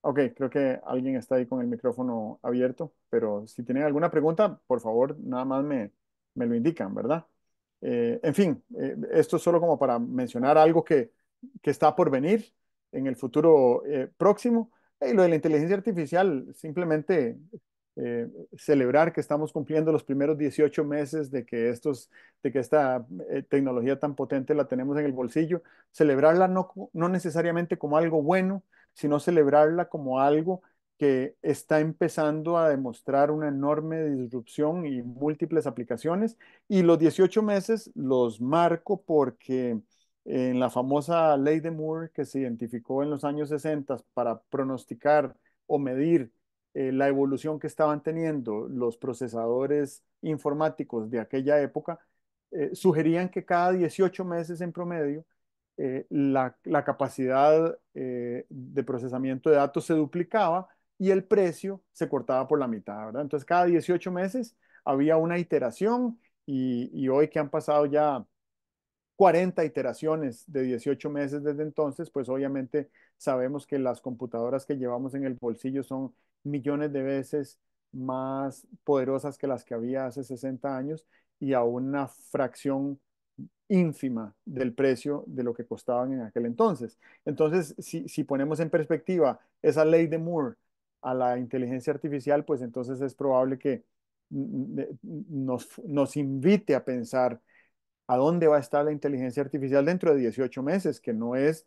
Ok, creo que alguien está ahí con el micrófono abierto, pero si tienen alguna pregunta, por favor, nada más me, me lo indican, ¿verdad? Eh, en fin, eh, esto es solo como para mencionar algo que, que está por venir en el futuro eh, próximo. Y lo de la inteligencia artificial, simplemente celebrar que estamos cumpliendo los primeros 18 meses de que, estos, de que esta tecnología tan potente la tenemos en el bolsillo, celebrarla no, no necesariamente como algo bueno, sino celebrarla como algo que está empezando a demostrar una enorme disrupción y múltiples aplicaciones. Y los 18 meses los marco porque en la famosa ley de Moore que se identificó en los años 60 para pronosticar o medir eh, la evolución que estaban teniendo los procesadores informáticos de aquella época, eh, sugerían que cada 18 meses en promedio eh, la, capacidad eh, de procesamiento de datos se duplicaba y el precio se cortaba por la mitad, ¿verdad? Entonces, cada 18 meses había una iteración y, y hoy que han pasado ya 40 iteraciones de 18 meses desde entonces, pues obviamente sabemos que las computadoras que llevamos en el bolsillo son millones de veces más poderosas que las que había hace 60 años y a una fracción ínfima del precio de lo que costaban en aquel entonces. Entonces, si, ponemos en perspectiva esa ley de Moore a la inteligencia artificial, pues entonces es probable que nos, nos invite a pensar a dónde va a estar la inteligencia artificial dentro de 18 meses, que no es,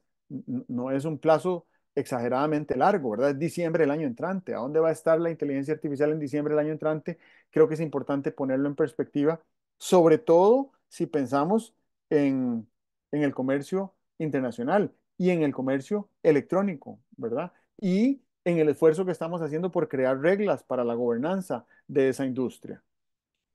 no es un plazo exageradamente largo, ¿verdad? Es diciembre del año entrante. ¿A dónde va a estar la inteligencia artificial en diciembre del año entrante? Creo que es importante ponerlo en perspectiva, sobre todo si pensamos en, el comercio internacional y en el comercio electrónico, ¿verdad? Y en el esfuerzo que estamos haciendo por crear reglas para la gobernanza de esa industria.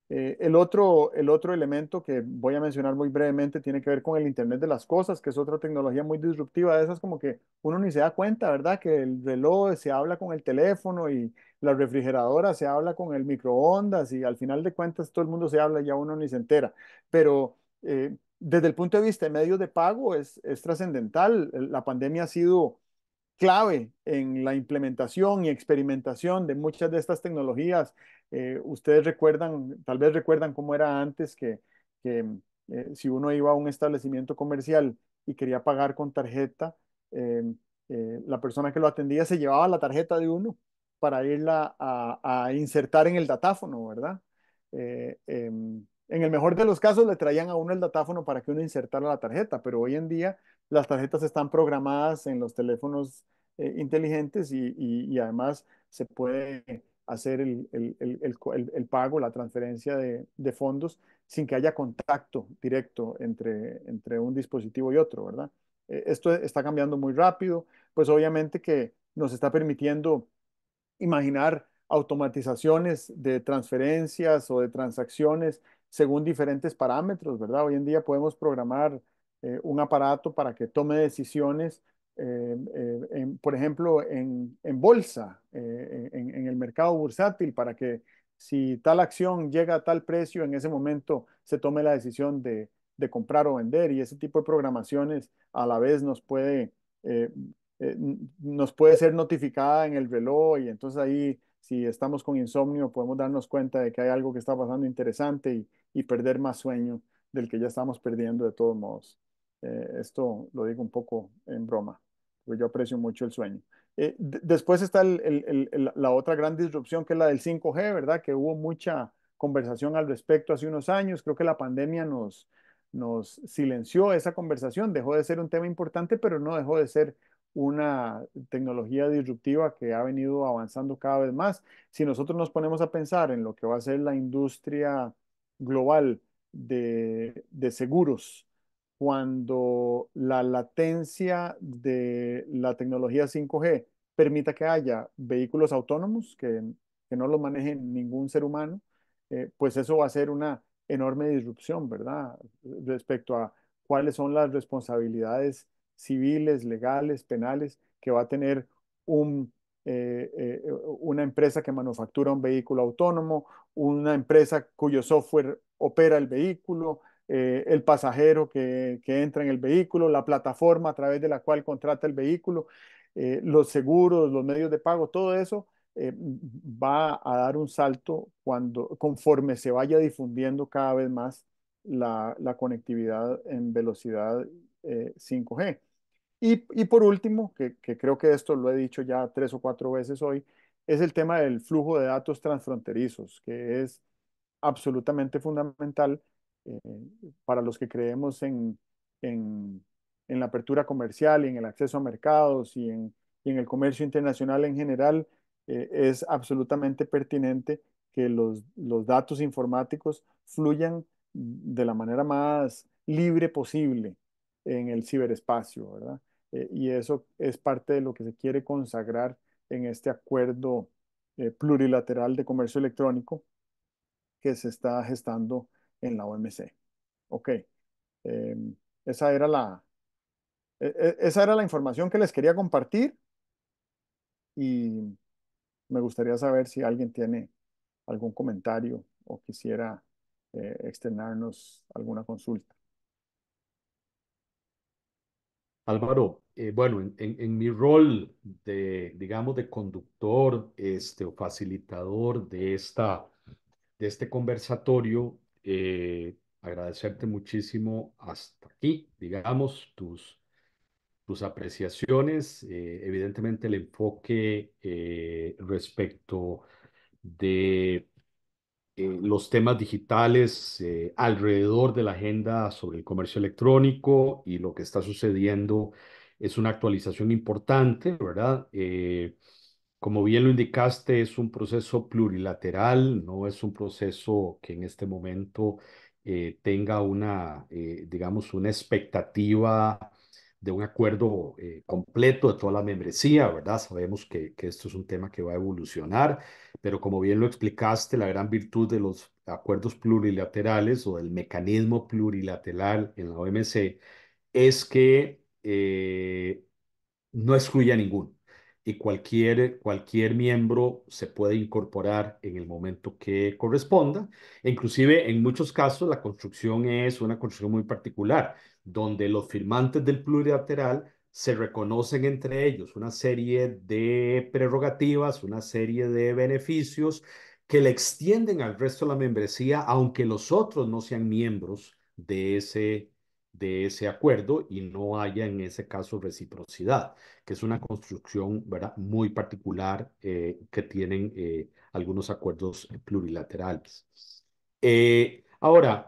Eh, el, otro, el otro elemento que voy a mencionar muy brevemente tiene que ver con el Internet de las Cosas, que es otra tecnología muy disruptiva, de esas como que uno ni se da cuenta, ¿verdad? Que el reloj se habla con el teléfono y, la refrigeradora, se habla con el microondas y al final de cuentas todo el mundo se habla, ya uno ni se entera. Pero eh, desde el punto de vista de medios de pago es, trascendental. La pandemia ha sido clave en la implementación y experimentación de muchas de estas tecnologías. Eh, ustedes recuerdan, tal vez recuerdan cómo era antes que, eh, si uno iba a un establecimiento comercial y quería pagar con tarjeta, la persona que lo atendía se llevaba la tarjeta de uno para irla a, insertar en el datáfono, ¿verdad? Eh, em, en el mejor de los casos le traían a uno el datáfono para que uno insertara la tarjeta, pero hoy en día las tarjetas están programadas en los teléfonos eh, inteligentes y, además se puede hacer el, pago, la transferencia de, fondos sin que haya contacto directo entre, entre un dispositivo y otro, ¿verdad? Eh, esto está cambiando muy rápido, pues obviamente que nos está permitiendo imaginar automatizaciones de transferencias o de transacciones según diferentes parámetros, ¿verdad? Hoy en día podemos programar eh, un aparato para que tome decisiones, eh, eh, por ejemplo, en, bolsa, en, el mercado bursátil, para que si tal acción llega a tal precio, en ese momento se tome la decisión de, de comprar o vender y ese tipo de programaciones a la vez nos puede eh, nos puede ser notificada en el reloj y entonces ahí si estamos con insomnio podemos darnos cuenta de que hay algo que está pasando interesante y, y perder más sueño del que ya estamos perdiendo de todos modos. Eh, esto lo digo un poco en broma, porque yo aprecio mucho el sueño. Eh, después está la otra gran disrupción que es la del 5G, ¿verdad? Que hubo mucha conversación al respecto hace unos años. Creo que la pandemia nos, nos silenció esa conversación, dejó de ser un tema importante, pero no dejó de ser una tecnología disruptiva que ha venido avanzando cada vez más. Si nosotros nos ponemos a pensar en lo que va a ser la industria global de, seguros, cuando la latencia de la tecnología 5G permita que haya vehículos autónomos que, no los maneje ningún ser humano, eh, pues eso va a ser una enorme disrupción, ¿verdad? Respecto a cuáles son las responsabilidades civiles, legales, penales, que va a tener eh, eh, eh, una empresa que manufactura un vehículo autónomo, una empresa cuyo software opera el vehículo, el pasajero que, entra en el vehículo, la plataforma a través de la cual contrata el vehículo, los seguros, los medios de pago, todo eso va a dar un salto cuando, conforme se vaya difundiendo cada vez más la, la conectividad en velocidad 5G. Eh, y, por último, que, creo que esto lo he dicho ya tres o cuatro veces hoy, es el tema del flujo de datos transfronterizos, que es absolutamente fundamental eh, para los que creemos en, en, la apertura comercial y en el acceso a mercados y en, el comercio internacional en general. Eh, es absolutamente pertinente que los, los datos informáticos fluyan de la manera más libre posible en el ciberespacio, ¿verdad? Eh, y eso es parte de lo que se quiere consagrar en este acuerdo eh, plurilateral de comercio electrónico que se está gestando en la OMC. Ok, em, esa, era la, e, e, esa era la información que les quería compartir y me gustaría saber si alguien tiene algún comentario o quisiera eh, externarnos alguna consulta. Álvaro, eh, bueno, en, mi rol de, digamos, de conductor este, o facilitador de, esta, de este conversatorio, eh, agradecerte muchísimo hasta aquí, digamos, tus, tus apreciaciones, eh, evidentemente el enfoque respecto de eh, los temas digitales eh, alrededor de la agenda sobre el comercio electrónico y lo que está sucediendo es una actualización importante, ¿verdad? Eh, como bien lo indicaste, es un proceso plurilateral, no es un proceso que en este momento tenga una, digamos, una expectativa de un acuerdo eh, completo de toda la membresía, ¿verdad? Sabemos que, esto es un tema que va a evolucionar, pero como bien lo explicaste, la gran virtud de los acuerdos plurilaterales o del mecanismo plurilateral en la OMC es que eh, no excluye a ninguno y cualquier, cualquier miembro se puede incorporar en el momento que corresponda. inclusive en muchos casos la construcción es una construcción muy particular, donde los firmantes del plurilateral se reconocen entre ellos una serie de prerrogativas, una serie de beneficios que le extienden al resto de la membresía, aunque los otros no sean miembros de ese de ese acuerdo y no haya en ese caso reciprocidad, que es una construcción ¿verdad? muy particular eh, que tienen eh, algunos acuerdos eh, plurilaterales. ahora,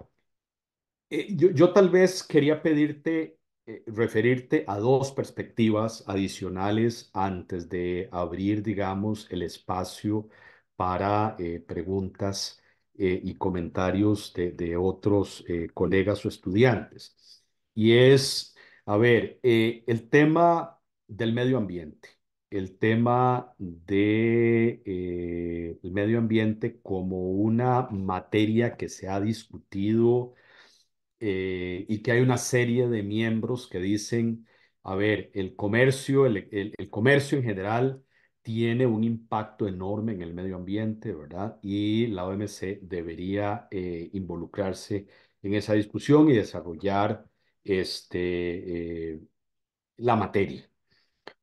yo, tal vez quería pedirte, referirte a dos perspectivas adicionales antes de abrir, digamos, el espacio para preguntas y comentarios de otros colegas o estudiantes. Y es, a ver, eh, el tema del medio ambiente, el tema del eh, medio ambiente como una materia que se ha discutido eh, y que hay una serie de miembros que dicen, a ver, el comercio, el, comercio en general tiene un impacto enorme en el medio ambiente, ¿verdad? Y la OMC debería involucrarse en esa discusión y desarrollar este, eh, la materia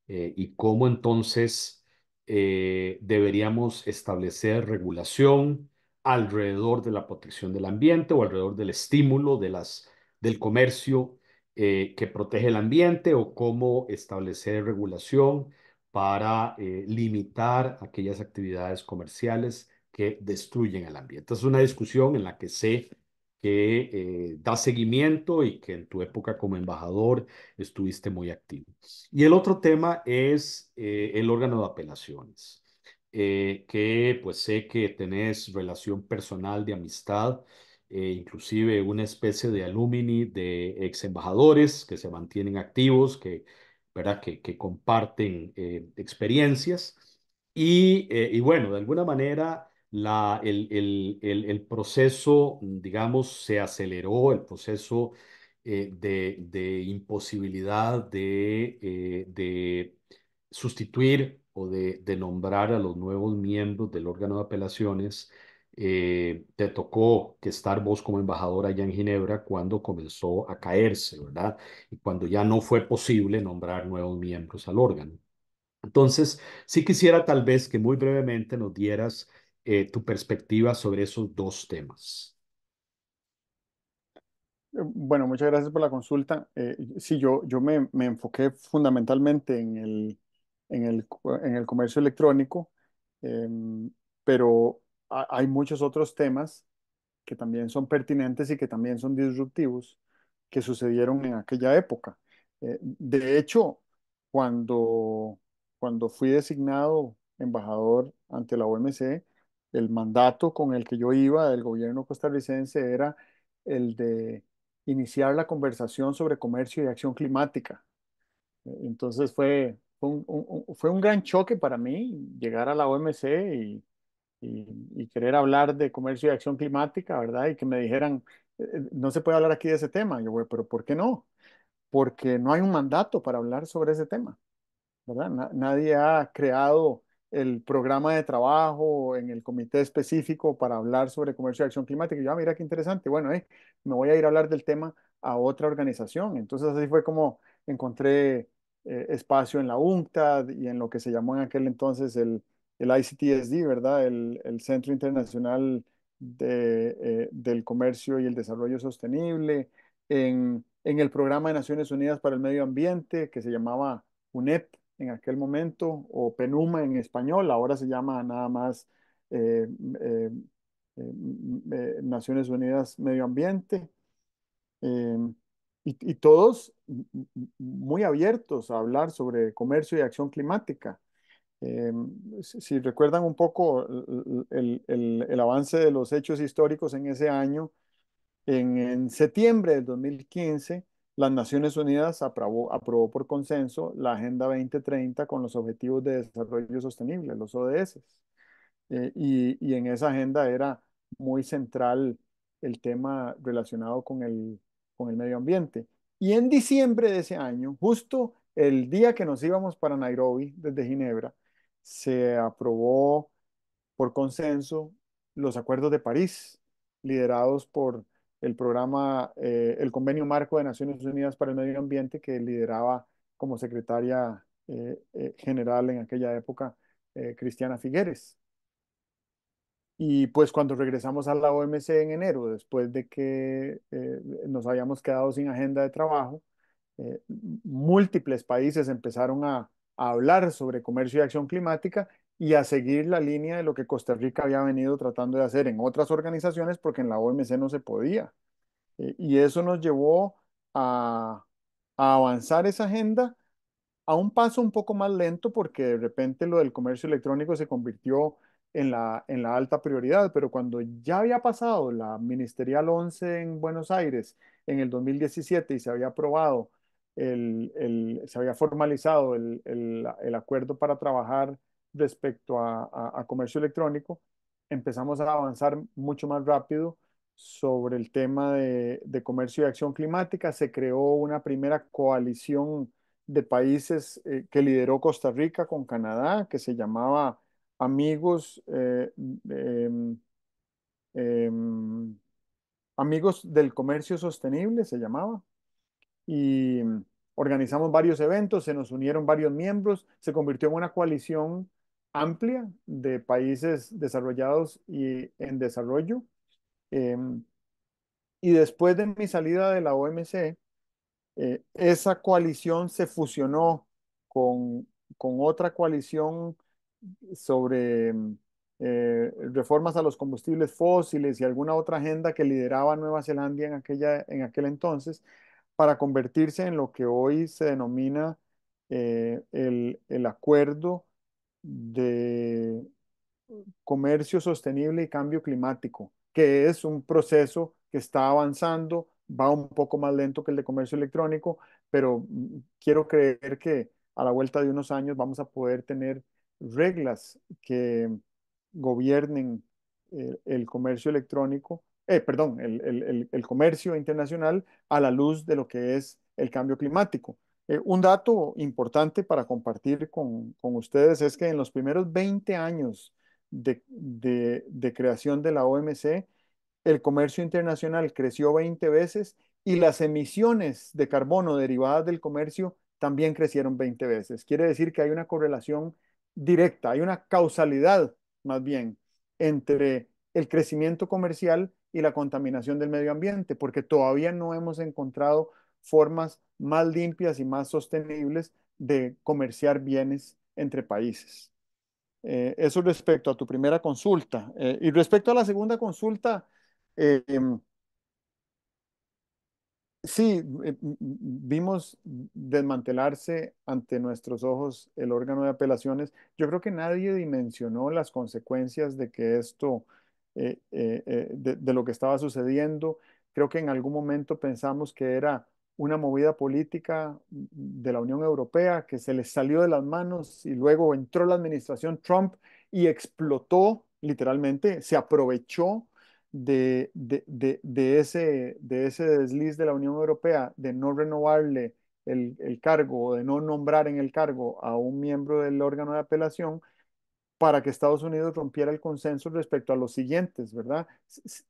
eh, y cómo entonces eh, deberíamos establecer regulación alrededor de la protección del ambiente o alrededor del estímulo de las, del comercio que protege el ambiente o cómo establecer regulación para limitar aquellas actividades comerciales que destruyen el ambiente. Es una discusión en la que se que eh, da seguimiento y que en tu época como embajador estuviste muy activo. Y el otro tema es eh, el órgano de apelaciones, eh, que pues sé que tenés relación personal de amistad, inclusive una especie de alumni de ex embajadores que se mantienen activos, que, ¿verdad? que, que comparten experiencias. Y, y bueno, de alguna manera el, proceso, digamos, se aceleró, el proceso eh, de, imposibilidad de, eh, de sustituir o de, nombrar a los nuevos miembros del órgano de apelaciones. Eh, te tocó que estar vos como embajadora allá en Ginebra cuando comenzó a caerse, ¿verdad? Y cuando ya no fue posible nombrar nuevos miembros al órgano. Entonces, sí quisiera tal vez que muy brevemente nos dieras eh, tu perspectiva sobre esos dos temas. Eh, bueno, muchas gracias por la consulta. Eh, sí, yo, yo me, me enfoqué fundamentalmente en el, en el, en el comercio electrónico, em, pero hay muchos otros temas que también son pertinentes y que también son disruptivos que sucedieron en aquella época. de hecho, cuando, cuando fui designado embajador ante la OMC, el mandato con el que yo iba del gobierno costarricense era el de iniciar la conversación sobre comercio y acción climática. Entonces fue, fue, un, gran choque para mí llegar a la OMC y, querer hablar de comercio y acción climática, ¿verdad? Y que me dijeran, eh, eh, no se puede hablar aquí de ese tema. Yo, pero ¿por qué no? Porque no hay un mandato para hablar sobre ese tema, ¿verdad? nadie ha creado el programa de trabajo en el comité específico para hablar sobre comercio y acción climática. Y yo, ah, mira qué interesante, bueno, eh, me voy a ir a hablar del tema a otra organización. Entonces así fue como encontré eh, espacio en la UNCTAD y en lo que se llamó en aquel entonces el, el ICTSD, ¿verdad? El, el Centro Internacional eh, del Comercio y el Desarrollo Sostenible, en, en el Programa de Naciones Unidas para el Medio Ambiente, que se llamaba UNEP en aquel momento, o Penuma en español, ahora se llama nada más eh, eh, eh, mm, Naciones Unidas Medio Ambiente, em, y, todos muy abiertos a hablar sobre comercio y acción climática. Em, si, recuerdan un poco el, avance de los hechos históricos en ese año, en, en septiembre del 2015, las Naciones Unidas aprobó, por consenso la Agenda 2030 con los Objetivos de Desarrollo Sostenible, los ODS. Eh, y, en esa agenda era muy central el tema relacionado con con el medio ambiente. Y en diciembre de ese año, justo el día que nos íbamos para Nairobi desde Ginebra, se aprobó por consenso los acuerdos de París, liderados por el programa, eh, el convenio marco de Naciones Unidas para el Medio Ambiente que lideraba como secretaria eh, eh, general en aquella época Cristiana Figueres. Y pues cuando regresamos a la OMC en enero, después de que nos habíamos quedado sin agenda de trabajo, múltiples países empezaron a hablar sobre comercio y acción climática y a seguir la línea de lo que Costa Rica había venido tratando de hacer en otras organizaciones porque en la OMC no se podía. Eh, y eso nos llevó a, avanzar esa agenda a un paso un poco más lento porque de repente lo del comercio electrónico se convirtió en la, en la alta prioridad, pero cuando ya había pasado la Ministerial 11 en Buenos Aires en el 2017 y se había aprobado, el, se había formalizado el, el acuerdo para trabajar respecto a, comercio electrónico, empezamos a avanzar mucho más rápido sobre el tema de, comercio y acción climática. Se creó una primera coalición de países eh, que lideró Costa Rica con Canadá, que se llamaba Amigos, eh, em, em, Amigos del Comercio Sostenible, se llamaba. Y organizamos varios eventos, se nos unieron varios miembros, se convirtió en una coalición amplia de países desarrollados y en desarrollo. Em, y después de mi salida de la OMC, eh, esa coalición se fusionó con, otra coalición sobre em, eh, reformas a los combustibles fósiles y alguna otra agenda que lideraba Nueva Zelanda en, aquella, en aquel entonces, para convertirse en lo que hoy se denomina eh, el, el acuerdo de comercio sostenible y cambio climático, que es un proceso que está avanzando, va un poco más lento que el de comercio electrónico, pero mm, quiero creer que a la vuelta de unos años vamos a poder tener reglas que gobiernen eh, el, comercio electrónico, eh, perdón, el comercio internacional a la luz de lo que es el cambio climático. Eh, un dato importante para compartir con, ustedes es que en los primeros 20 años de, de creación de la OMC, el comercio internacional creció 20 veces y las emisiones de carbono derivadas del comercio también crecieron 20 veces. Quiere decir que hay una correlación directa, hay una causalidad más bien entre el crecimiento comercial y la contaminación del medio ambiente, porque todavía no hemos encontrado formas más limpias y más sostenibles de comerciar bienes entre países. Eh, eso respecto a tu primera consulta. Eh, y respecto a la segunda consulta, eh, em, sí, eh, vimos desmantelarse ante nuestros ojos el órgano de apelaciones. Yo creo que nadie dimensionó las consecuencias de que esto, de lo que estaba sucediendo. Creo que en algún momento pensamos que era una movida política de la Unión Europea que se le salió de las manos y luego entró la administración Trump y explotó literalmente, se aprovechó de, ese, desliz de la Unión Europea de no renovarle el, el cargo o de no nombrar en el cargo a un miembro del órgano de apelación para que Estados Unidos rompiera el consenso respecto a los siguientes, ¿verdad?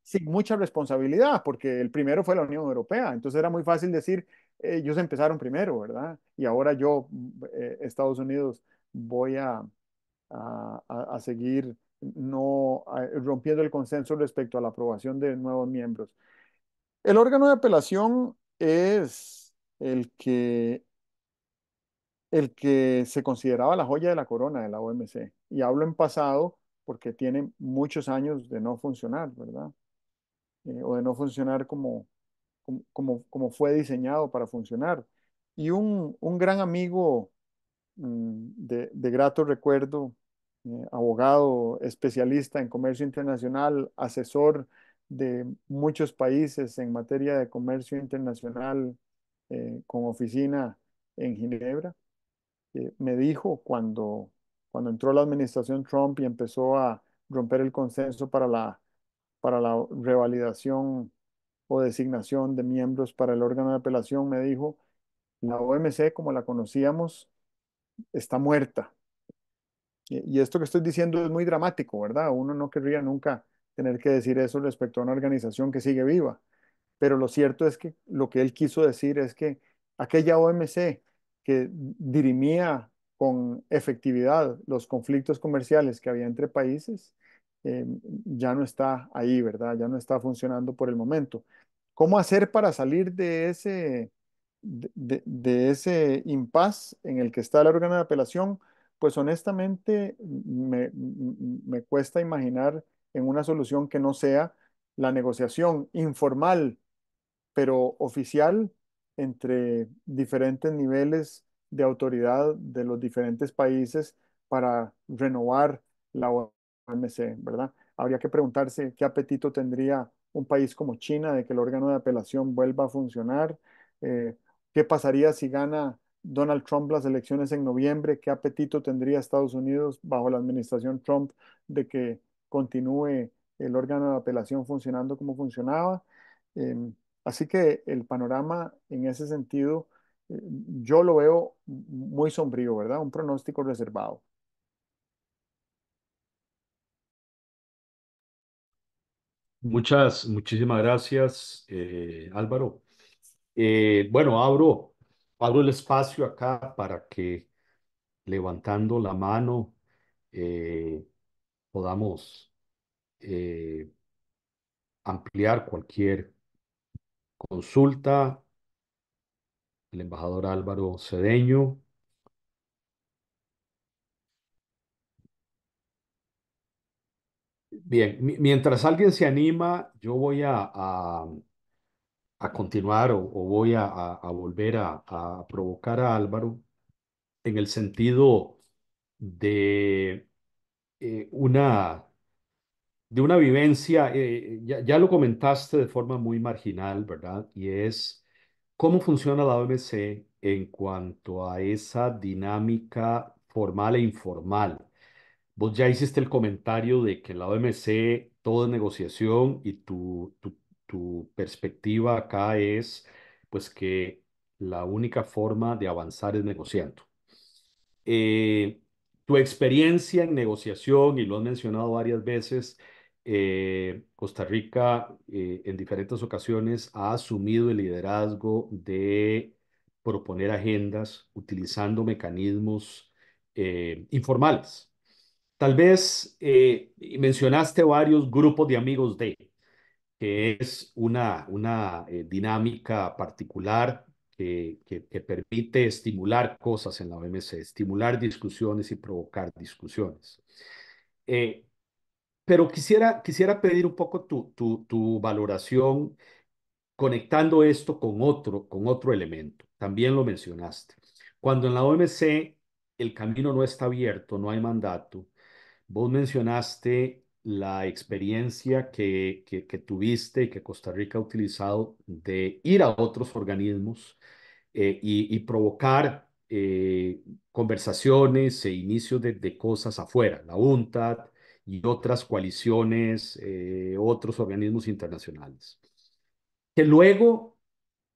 Sin mucha responsabilidad, porque el primero fue la Unión Europea, entonces era muy fácil decir, ellos empezaron primero, ¿verdad? Y ahora yo, eh, Estados Unidos, voy a, seguir no rompiendo el consenso respecto a la aprobación de nuevos miembros. El órgano de apelación es el que el que se consideraba la joya de la corona de la OMC. Y hablo en pasado porque tiene muchos años de no funcionar, ¿verdad? Eh, o de no funcionar como, como, como, fue diseñado para funcionar. Y un, gran amigo mm, de, grato recuerdo, eh, abogado, especialista en comercio internacional, asesor de muchos países en materia de comercio internacional eh, con oficina en Ginebra, eh, me dijo cuando, cuando entró la administración Trump y empezó a romper el consenso para la, para la revalidación o designación de miembros para el órgano de apelación, me dijo, la OMC como la conocíamos está muerta. y esto que estoy diciendo es muy dramático, ¿verdad? Uno no querría nunca tener que decir eso respecto a una organización que sigue viva. Pero lo cierto es que lo que él quiso decir es que aquella OMC que dirimía con efectividad los conflictos comerciales que había entre países, eh, ya no está ahí, ¿verdad? Ya no está funcionando por el momento. ¿Cómo hacer para salir de ese, de, ese impas en el que está el órgano de apelación? Pues honestamente me, me cuesta imaginar en una solución que no sea la negociación informal, pero oficial entre diferentes niveles de autoridad de los diferentes países para renovar la OMC, ¿verdad? Habría que preguntarse qué apetito tendría un país como China de que el órgano de apelación vuelva a funcionar, eh, qué pasaría si gana Donald Trump las elecciones en noviembre, qué apetito tendría Estados Unidos bajo la administración Trump de que continúe el órgano de apelación funcionando como funcionaba. Em, Así que el panorama en ese sentido, eh, yo lo veo muy sombrío, ¿verdad? Un pronóstico reservado. Muchas, muchísimas gracias, eh, Álvaro. Eh, bueno, abro, abro el espacio acá para que levantando la mano podamos ampliar cualquier consulta, el embajador Álvaro Cedeño. Bien, mientras alguien se anima, yo voy a, a, continuar o, voy a, volver a provocar a Álvaro en el sentido de eh, una de una vivencia, eh, eh, ya, lo comentaste de forma muy marginal, ¿verdad? Y es cómo funciona la OMC en cuanto a esa dinámica formal e informal. Vos ya hiciste el comentario de que la OMC todo es negociación y tu, tu, perspectiva acá es pues que la única forma de avanzar es negociando. Eh, tu experiencia en negociación, y lo has mencionado varias veces, eh, Costa Rica eh, en diferentes ocasiones ha asumido el liderazgo de proponer agendas utilizando mecanismos eh, informales. Tal vez mencionaste varios grupos de amigos de, que es una, una dinámica particular que, permite estimular cosas en la OMC, estimular discusiones y provocar discusiones pero quisiera, quisiera pedir un poco tu, tu, tu valoración conectando esto con otro, con otro elemento. También lo mencionaste. Cuando en la OMC el camino no está abierto, no hay mandato, vos mencionaste la experiencia que, que, tuviste y que Costa Rica ha utilizado de ir a otros organismos eh, y, provocar eh, conversaciones e inicios de, de, cosas afuera, la UNTAD, y otras coaliciones, eh, otros organismos internacionales, que luego,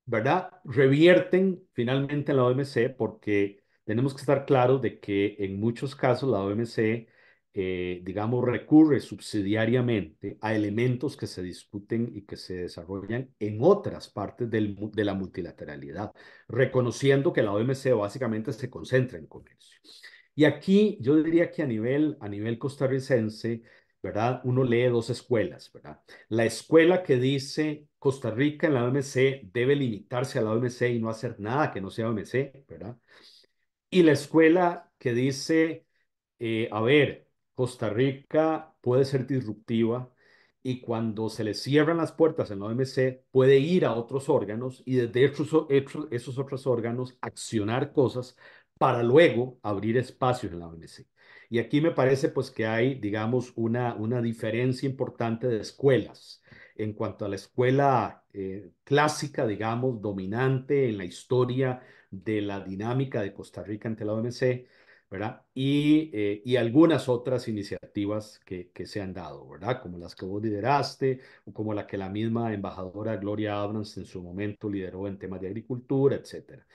¿verdad?, revierten finalmente a la OMC porque tenemos que estar claros de que en muchos casos la OMC, eh, digamos, recurre subsidiariamente a elementos que se discuten y que se desarrollan en otras partes del, de la multilateralidad, reconociendo que la OMC básicamente se concentra en comercio. Y aquí yo diría que a nivel, a nivel costarricense, ¿verdad? Uno lee dos escuelas, ¿verdad? La escuela que dice Costa Rica en la OMC debe limitarse a la OMC y no hacer nada que no sea OMC, ¿verdad? Y la escuela que dice, eh, a ver, Costa Rica puede ser disruptiva y cuando se le cierran las puertas en la OMC puede ir a otros órganos y desde esos, esos otros órganos accionar cosas para luego abrir espacios en la OMC. Y aquí me parece pues que hay, digamos, una, una diferencia importante de escuelas en cuanto a la escuela eh, clásica, digamos, dominante en la historia de la dinámica de Costa Rica ante la OMC, ¿verdad? Eh, y, algunas otras iniciativas que, se han dado, ¿verdad? Como las que vos lideraste, o como la que la misma embajadora Gloria Abrams en su momento lideró en temas de agricultura, etcétera.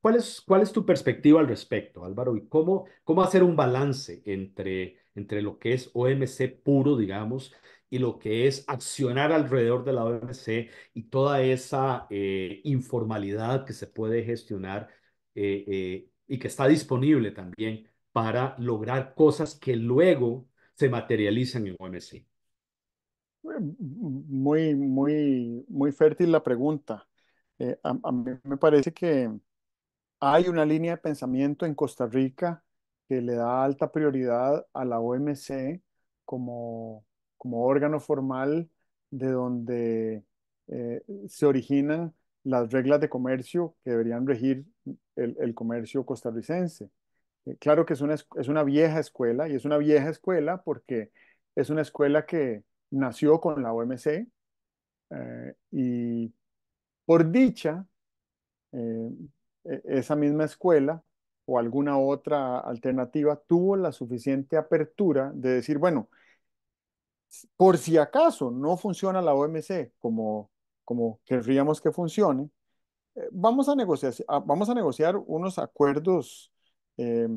¿Cuál es, cuál es tu perspectiva al respecto, Álvaro? ¿Y cómo, cómo hacer un balance entre, entre lo que es OMC puro, digamos, y lo que es accionar alrededor de la OMC y toda esa eh, informalidad que se puede gestionar eh, eh, y que está disponible también para lograr cosas que luego se materializan en OMC. Muy, muy, muy fértil la pregunta. a, mí me parece que hay una línea de pensamiento en Costa Rica que le da alta prioridad a la OMC como, órgano formal de donde eh, se originan las reglas de comercio que deberían regir el, comercio costarricense. Eh, claro que es una, es una vieja escuela y es una vieja escuela porque es una escuela que nació con la OMC eh, y por dicha, e-, esa misma escuela o alguna otra alternativa tuvo la suficiente apertura de decir, bueno, por si acaso no funciona la OMC como, como querríamos que funcione, eh, vamos a negociar, ah, vamos a negociar unos acuerdos eh,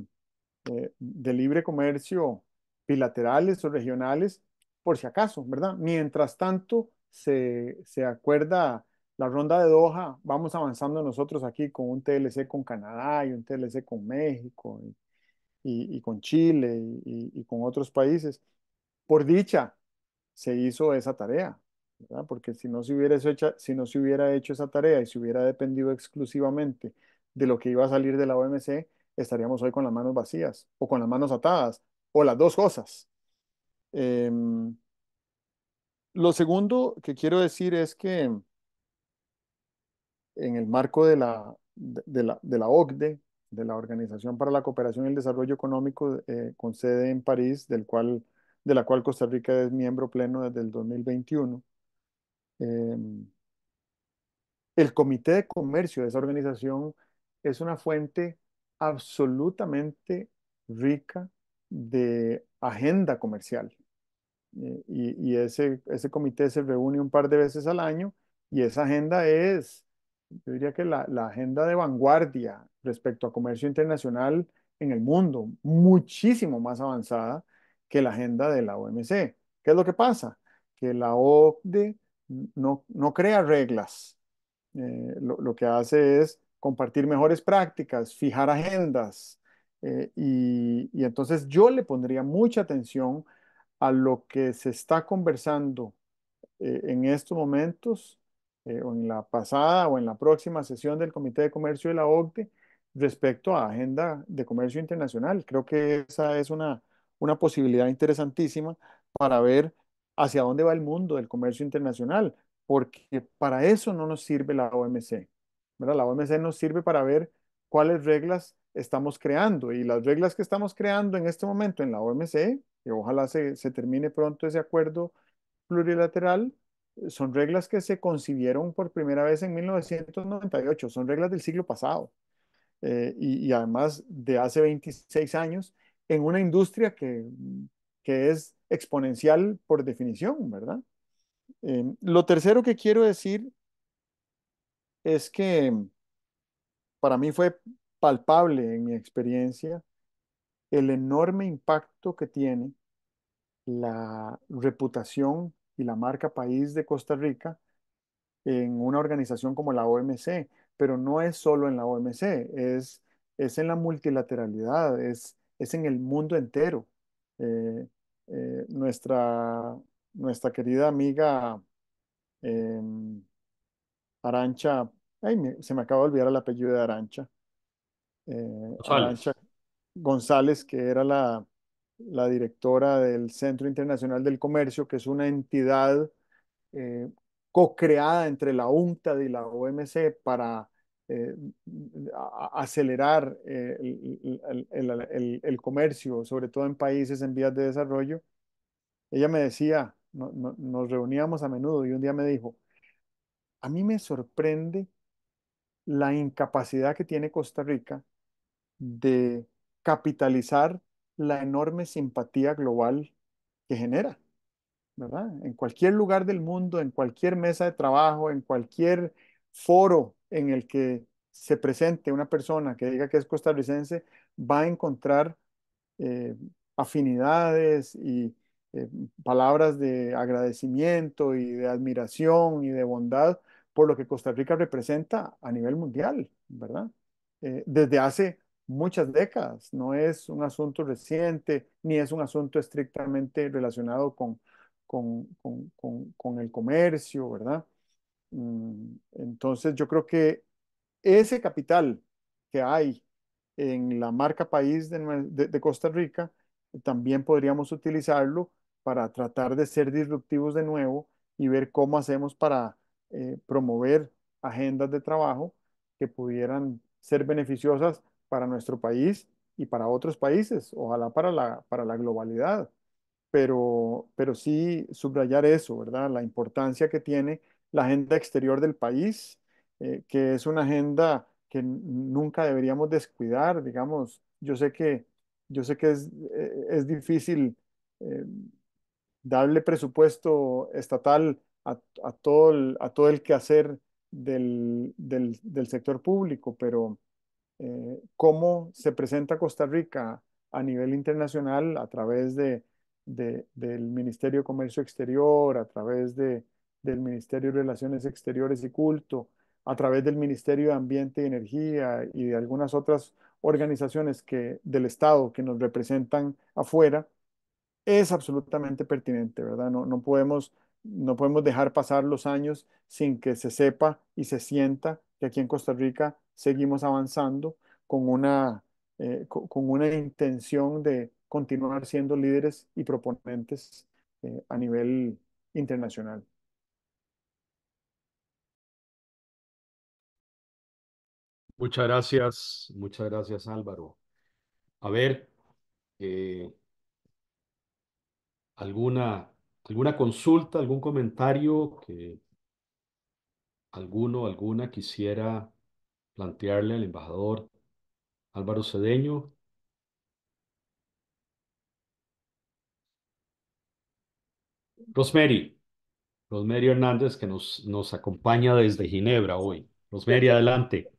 eh, de libre comercio bilaterales o regionales, por si acaso, ¿verdad? Mientras tanto, se, se acuerda la ronda de Doha, vamos avanzando nosotros aquí con un TLC con Canadá y un TLC con México y, con Chile y, con otros países. Por dicha, se hizo esa tarea, ¿verdad? porque si no, se hubiera hecho, si no se hubiera hecho esa tarea y se hubiera dependido exclusivamente de lo que iba a salir de la OMC, estaríamos hoy con las manos vacías o con las manos atadas o las dos cosas. Em, lo segundo que quiero decir es que en el marco de la, de, la, de la OCDE, de la Organización para la Cooperación y el Desarrollo Económico, eh, con sede en París, del cual, de la cual Costa Rica es miembro pleno desde el 2021. Em, el Comité de Comercio de esa organización es una fuente absolutamente rica de agenda comercial. Eh, y, y ese, ese comité se reúne un par de veces al año y esa agenda es yo diría que la, la agenda de vanguardia respecto a comercio internacional en el mundo, muchísimo más avanzada que la agenda de la OMC. ¿Qué es lo que pasa? Que la OCDE no, no crea reglas. Eh, lo, lo, que hace es compartir mejores prácticas, fijar agendas. Eh, y, y entonces yo le pondría mucha atención a lo que se está conversando eh, en estos momentos eh, o en la pasada o en la próxima sesión del Comité de Comercio de la OCDE respecto a agenda de comercio internacional. Creo que esa es una, posibilidad interesantísima para ver hacia dónde va el mundo del comercio internacional, porque para eso no nos sirve la OMC. ¿verdad? La OMC nos sirve para ver cuáles reglas estamos creando y las reglas que estamos creando en este momento en la OMC, que ojalá se termine pronto ese acuerdo plurilateral, son reglas que se concibieron por primera vez en 1998, son reglas del siglo pasado eh, y, además de hace 26 años en una industria que, es exponencial por definición, ¿verdad? Em, lo tercero que quiero decir es que para mí fue palpable en mi experiencia el enorme impacto que tiene la reputación y la marca país de Costa Rica en una organización como la OMC, pero no es solo en la OMC, es, es en la multilateralidad, es, es en el mundo entero. Eh, eh, nuestra, nuestra querida amiga em, Arancha, se me acaba de olvidar el apellido de Arancha. Eh, Arancha González, que era la, la directora del Centro Internacional del Comercio, que es una entidad eh, co-creada entre la UNCTAD y la OMC para eh, acelerar eh, el, comercio, sobre todo en países en vías de desarrollo. Ella me decía, nos reuníamos a menudo y un día me dijo, a mí me sorprende la incapacidad que tiene Costa Rica de capitalizar la enorme simpatía global que genera, ¿verdad? En cualquier lugar del mundo, en cualquier mesa de trabajo, en cualquier foro en el que se presente una persona que diga que es costarricense, va a encontrar eh, afinidades y eh, palabras de agradecimiento y de admiración y de bondad por lo que Costa Rica representa a nivel mundial, ¿verdad? Eh, desde hace muchas décadas, no es un asunto reciente, ni es un asunto estrictamente relacionado con, con, con, con el comercio, ¿verdad? Mm, entonces yo creo que ese capital que hay en la marca país de, Costa Rica, también podríamos utilizarlo para tratar de ser disruptivos de nuevo y ver cómo hacemos para eh, promover agendas de trabajo que pudieran ser beneficiosas para nuestro país y para otros países, ojalá para la, para la globalidad, pero, pero sí subrayar eso, ¿verdad? La importancia que tiene la agenda exterior del país, eh, que es una agenda que nunca deberíamos descuidar, digamos, yo sé que, yo sé que es, eh, es difícil eh, darle presupuesto estatal a, a, todo, el, a todo el quehacer del, del, del sector público, pero eh, cómo se presenta Costa Rica a nivel internacional a través del Ministerio de Comercio Exterior, a través del Ministerio de Relaciones Exteriores y Culto, a través del Ministerio de Ambiente y Energía y de algunas otras organizaciones que, del Estado que nos representan afuera, es absolutamente pertinente, ¿verdad? No, no, podemos, no podemos dejar pasar los años sin que se sepa y se sienta que aquí en Costa Rica seguimos avanzando con una, eh, con una intención de continuar siendo líderes y proponentes eh, a nivel internacional. Muchas gracias, muchas gracias Álvaro. A ver, eh, ¿alguna, ¿alguna consulta, algún comentario que alguno, alguna quisiera plantearle al embajador Álvaro Cedeño Rosemary, Rosemary Hernández, que nos, nos acompaña desde Ginebra hoy. Rosemary, adelante.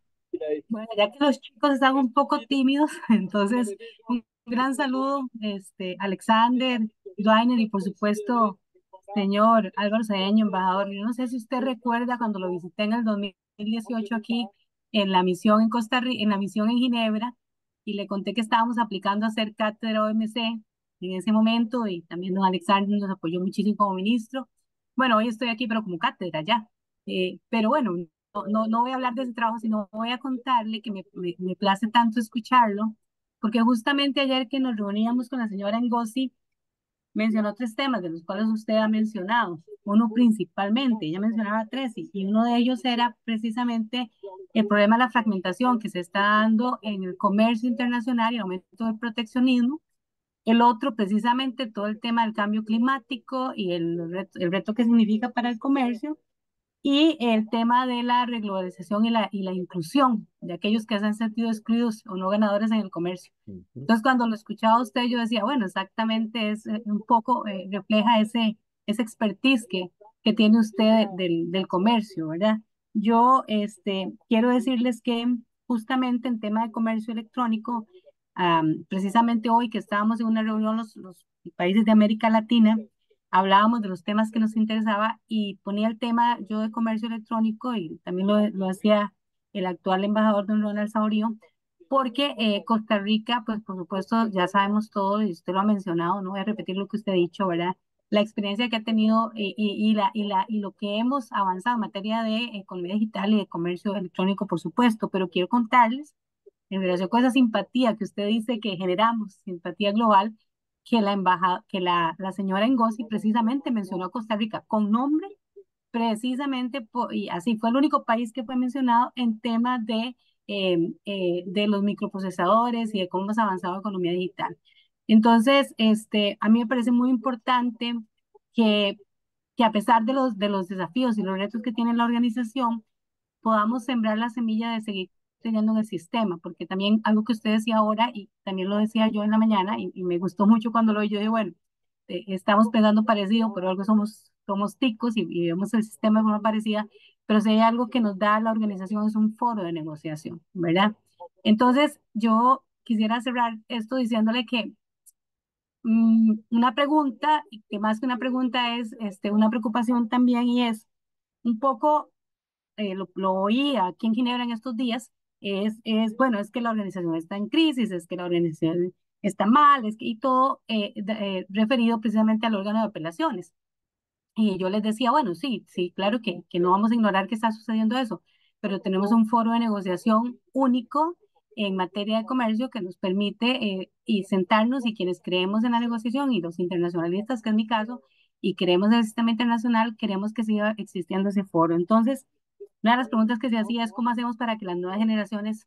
Bueno, ya que los chicos están un poco tímidos, entonces un gran saludo, este, Alexander, Diner, y por supuesto, señor Álvaro Cedeño, embajador. Yo no sé si usted recuerda cuando lo visité en el 2018 aquí, en la misión en Costa Rica, en la misión en Ginebra, y le conté que estábamos aplicando a ser cátedra OMC en ese momento, y también don Alexander nos apoyó muchísimo como ministro. Bueno, hoy estoy aquí, pero como cátedra ya. Eh, pero bueno, no, no, voy a hablar de ese trabajo, sino voy a contarle que me, me, me place tanto escucharlo, porque justamente ayer que nos reuníamos con la señora Ngozi, Mencionó tres temas de los cuales usted ha mencionado, uno principalmente, ella mencionaba tres, y uno de ellos era precisamente el problema de la fragmentación que se está dando en el comercio internacional y el aumento del proteccionismo. El otro, precisamente, todo el tema del cambio climático y el reto, el reto que significa para el comercio y el tema de la regularización y la, y la inclusión de aquellos que se han sentido excluidos o no ganadores en el comercio. Entonces, cuando lo escuchaba usted, yo decía, bueno, exactamente es eh, un poco, eh, refleja ese, ese expertise que, que tiene usted del, del, comercio, ¿verdad? Yo este, quiero decirles que justamente en tema de comercio electrónico, precisamente hoy que estábamos en una reunión los, los países de América Latina, hablábamos de los temas que nos interesaba y ponía el tema yo de comercio electrónico y también lo, lo hacía el actual embajador don Ronald Saurío, porque eh, Costa Rica, pues por supuesto ya sabemos todo y usted lo ha mencionado, no voy a repetir lo que usted ha dicho, ¿verdad? La experiencia que ha tenido y, la, y, la, y lo que hemos avanzado en materia de eh, economía digital y de comercio electrónico, por supuesto, pero quiero contarles en relación con esa simpatía que usted dice que generamos, simpatía global, que la, embajada, que la, la señora Ngozi precisamente mencionó a Costa Rica con nombre, precisamente, y así fue el único país que fue mencionado en temas de, em, eh, de los microprocesadores y de cómo se ha avanzado la economía digital. Entonces, este, a mí me parece muy importante que, que a pesar de los, de los desafíos y los retos que tiene la organización, podamos sembrar la semilla de seguir teniendo en el sistema, porque también algo que usted decía ahora y también lo decía yo en la mañana y, me gustó mucho cuando lo oí, yo dije, bueno, eh, estamos pensando parecido, pero algo somos, somos ticos y, vivimos vemos el sistema de forma parecida, pero si hay algo que nos da la organización es un foro de negociación, ¿verdad? Entonces, yo quisiera cerrar esto diciéndole que mm, una pregunta, que más que una pregunta es este, una preocupación también y es un poco, eh, lo, lo oí aquí en Ginebra en estos días, es, bueno, es que la organización está en crisis, es que la organización está mal, es que, y todo eh, eh, referido precisamente al órgano de apelaciones. Y yo les decía, bueno, sí, sí, claro que, que no vamos a ignorar que está sucediendo eso, pero tenemos un foro de negociación único en materia de comercio que nos permite eh, y sentarnos y quienes creemos en la negociación y los internacionalistas, que es mi caso, y creemos en el sistema internacional, queremos que siga existiendo ese foro. Entonces, una de las preguntas que se hacía es cómo hacemos para que las nuevas generaciones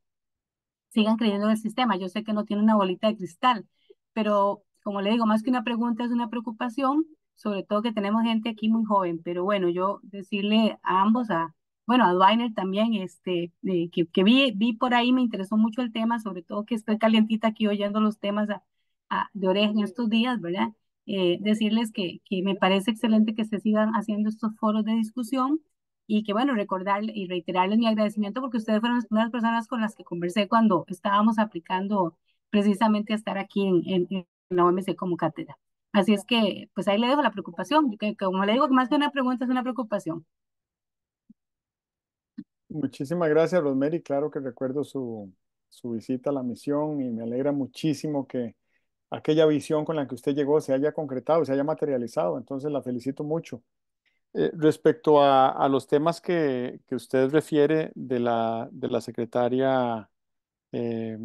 sigan creyendo en el sistema. Yo sé que no tiene una bolita de cristal, pero como le digo, más que una pregunta es una preocupación, sobre todo que tenemos gente aquí muy joven. Pero bueno, yo decirle a ambos, a, bueno, a Dwiner también, este, que, vi, vi por ahí, me interesó mucho el tema, sobre todo que estoy calientita aquí oyendo los temas de oreja en estos días, ¿verdad? Eh, decirles que, que me parece excelente que se sigan haciendo estos foros de discusión y que bueno, recordar y reiterarles mi agradecimiento porque ustedes fueron las primeras personas con las que conversé cuando estábamos aplicando precisamente a estar aquí en, en, la OMC como cátedra. Así es que, pues ahí le dejo la preocupación, como le digo, más que una pregunta es una preocupación. Muchísimas gracias, Rosemary. Claro que recuerdo su, su visita a la misión y me alegra muchísimo que aquella visión con la que usted llegó se haya concretado, se haya materializado. Entonces la felicito mucho. Eh, respecto a, los temas que, que, usted refiere de la, de la secretaria, eh,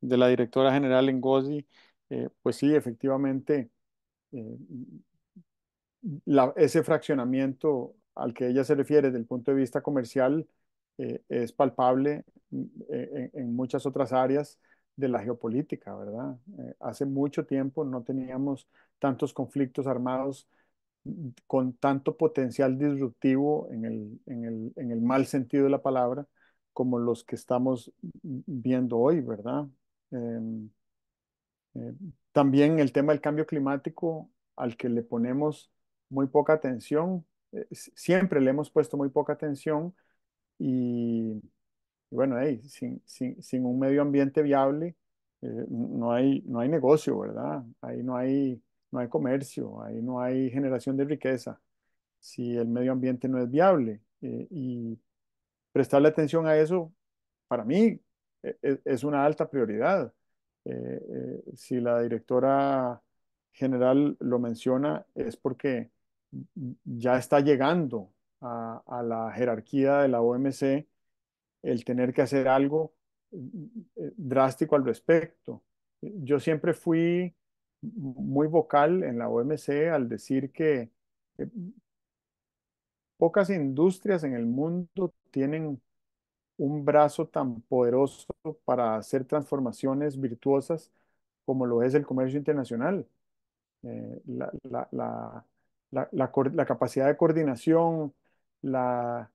de la directora general en eh, pues sí, efectivamente, eh, ese fraccionamiento al que ella se refiere desde el punto de vista comercial es palpable mm, en, muchas otras áreas de la geopolítica, ¿verdad? hace mucho tiempo no teníamos tantos conflictos armados con tanto potencial disruptivo en el, en el, mal sentido de la palabra como los que estamos viendo hoy, ¿verdad? Em, eh, también el tema del cambio climático al que le ponemos muy poca atención, eh, siempre le hemos puesto muy poca atención y, bueno, sin, un medio ambiente viable eh, no, hay, no hay negocio, ¿verdad? Ahí no hay, no hay comercio, ahí no hay generación de riqueza, si el medio ambiente no es viable. Eh, y prestarle atención a eso, para mí, e, e, es, una alta prioridad. Eh, eh, si la directora general lo menciona, es porque ya está llegando a la jerarquía de la OMC el tener que hacer algo drástico al respecto. Yo siempre fui muy vocal en la OMC al decir que, eh, pocas industrias en el mundo tienen un brazo tan poderoso para hacer transformaciones virtuosas como lo es el comercio internacional. Eh, la, capacidad de coordinación, la,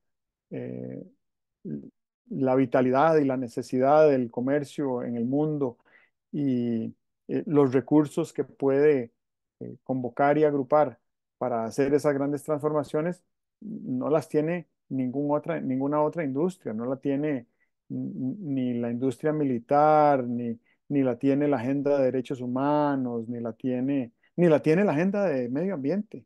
eh, la vitalidad y la necesidad del comercio en el mundo y eh, los recursos que puede eh, convocar y agrupar para hacer esas grandes transformaciones, no las tiene otra, ninguna otra industria, no la tiene ni la industria militar, ni, la tiene la agenda de derechos humanos, ni la tiene, ni la tiene la agenda de medio ambiente,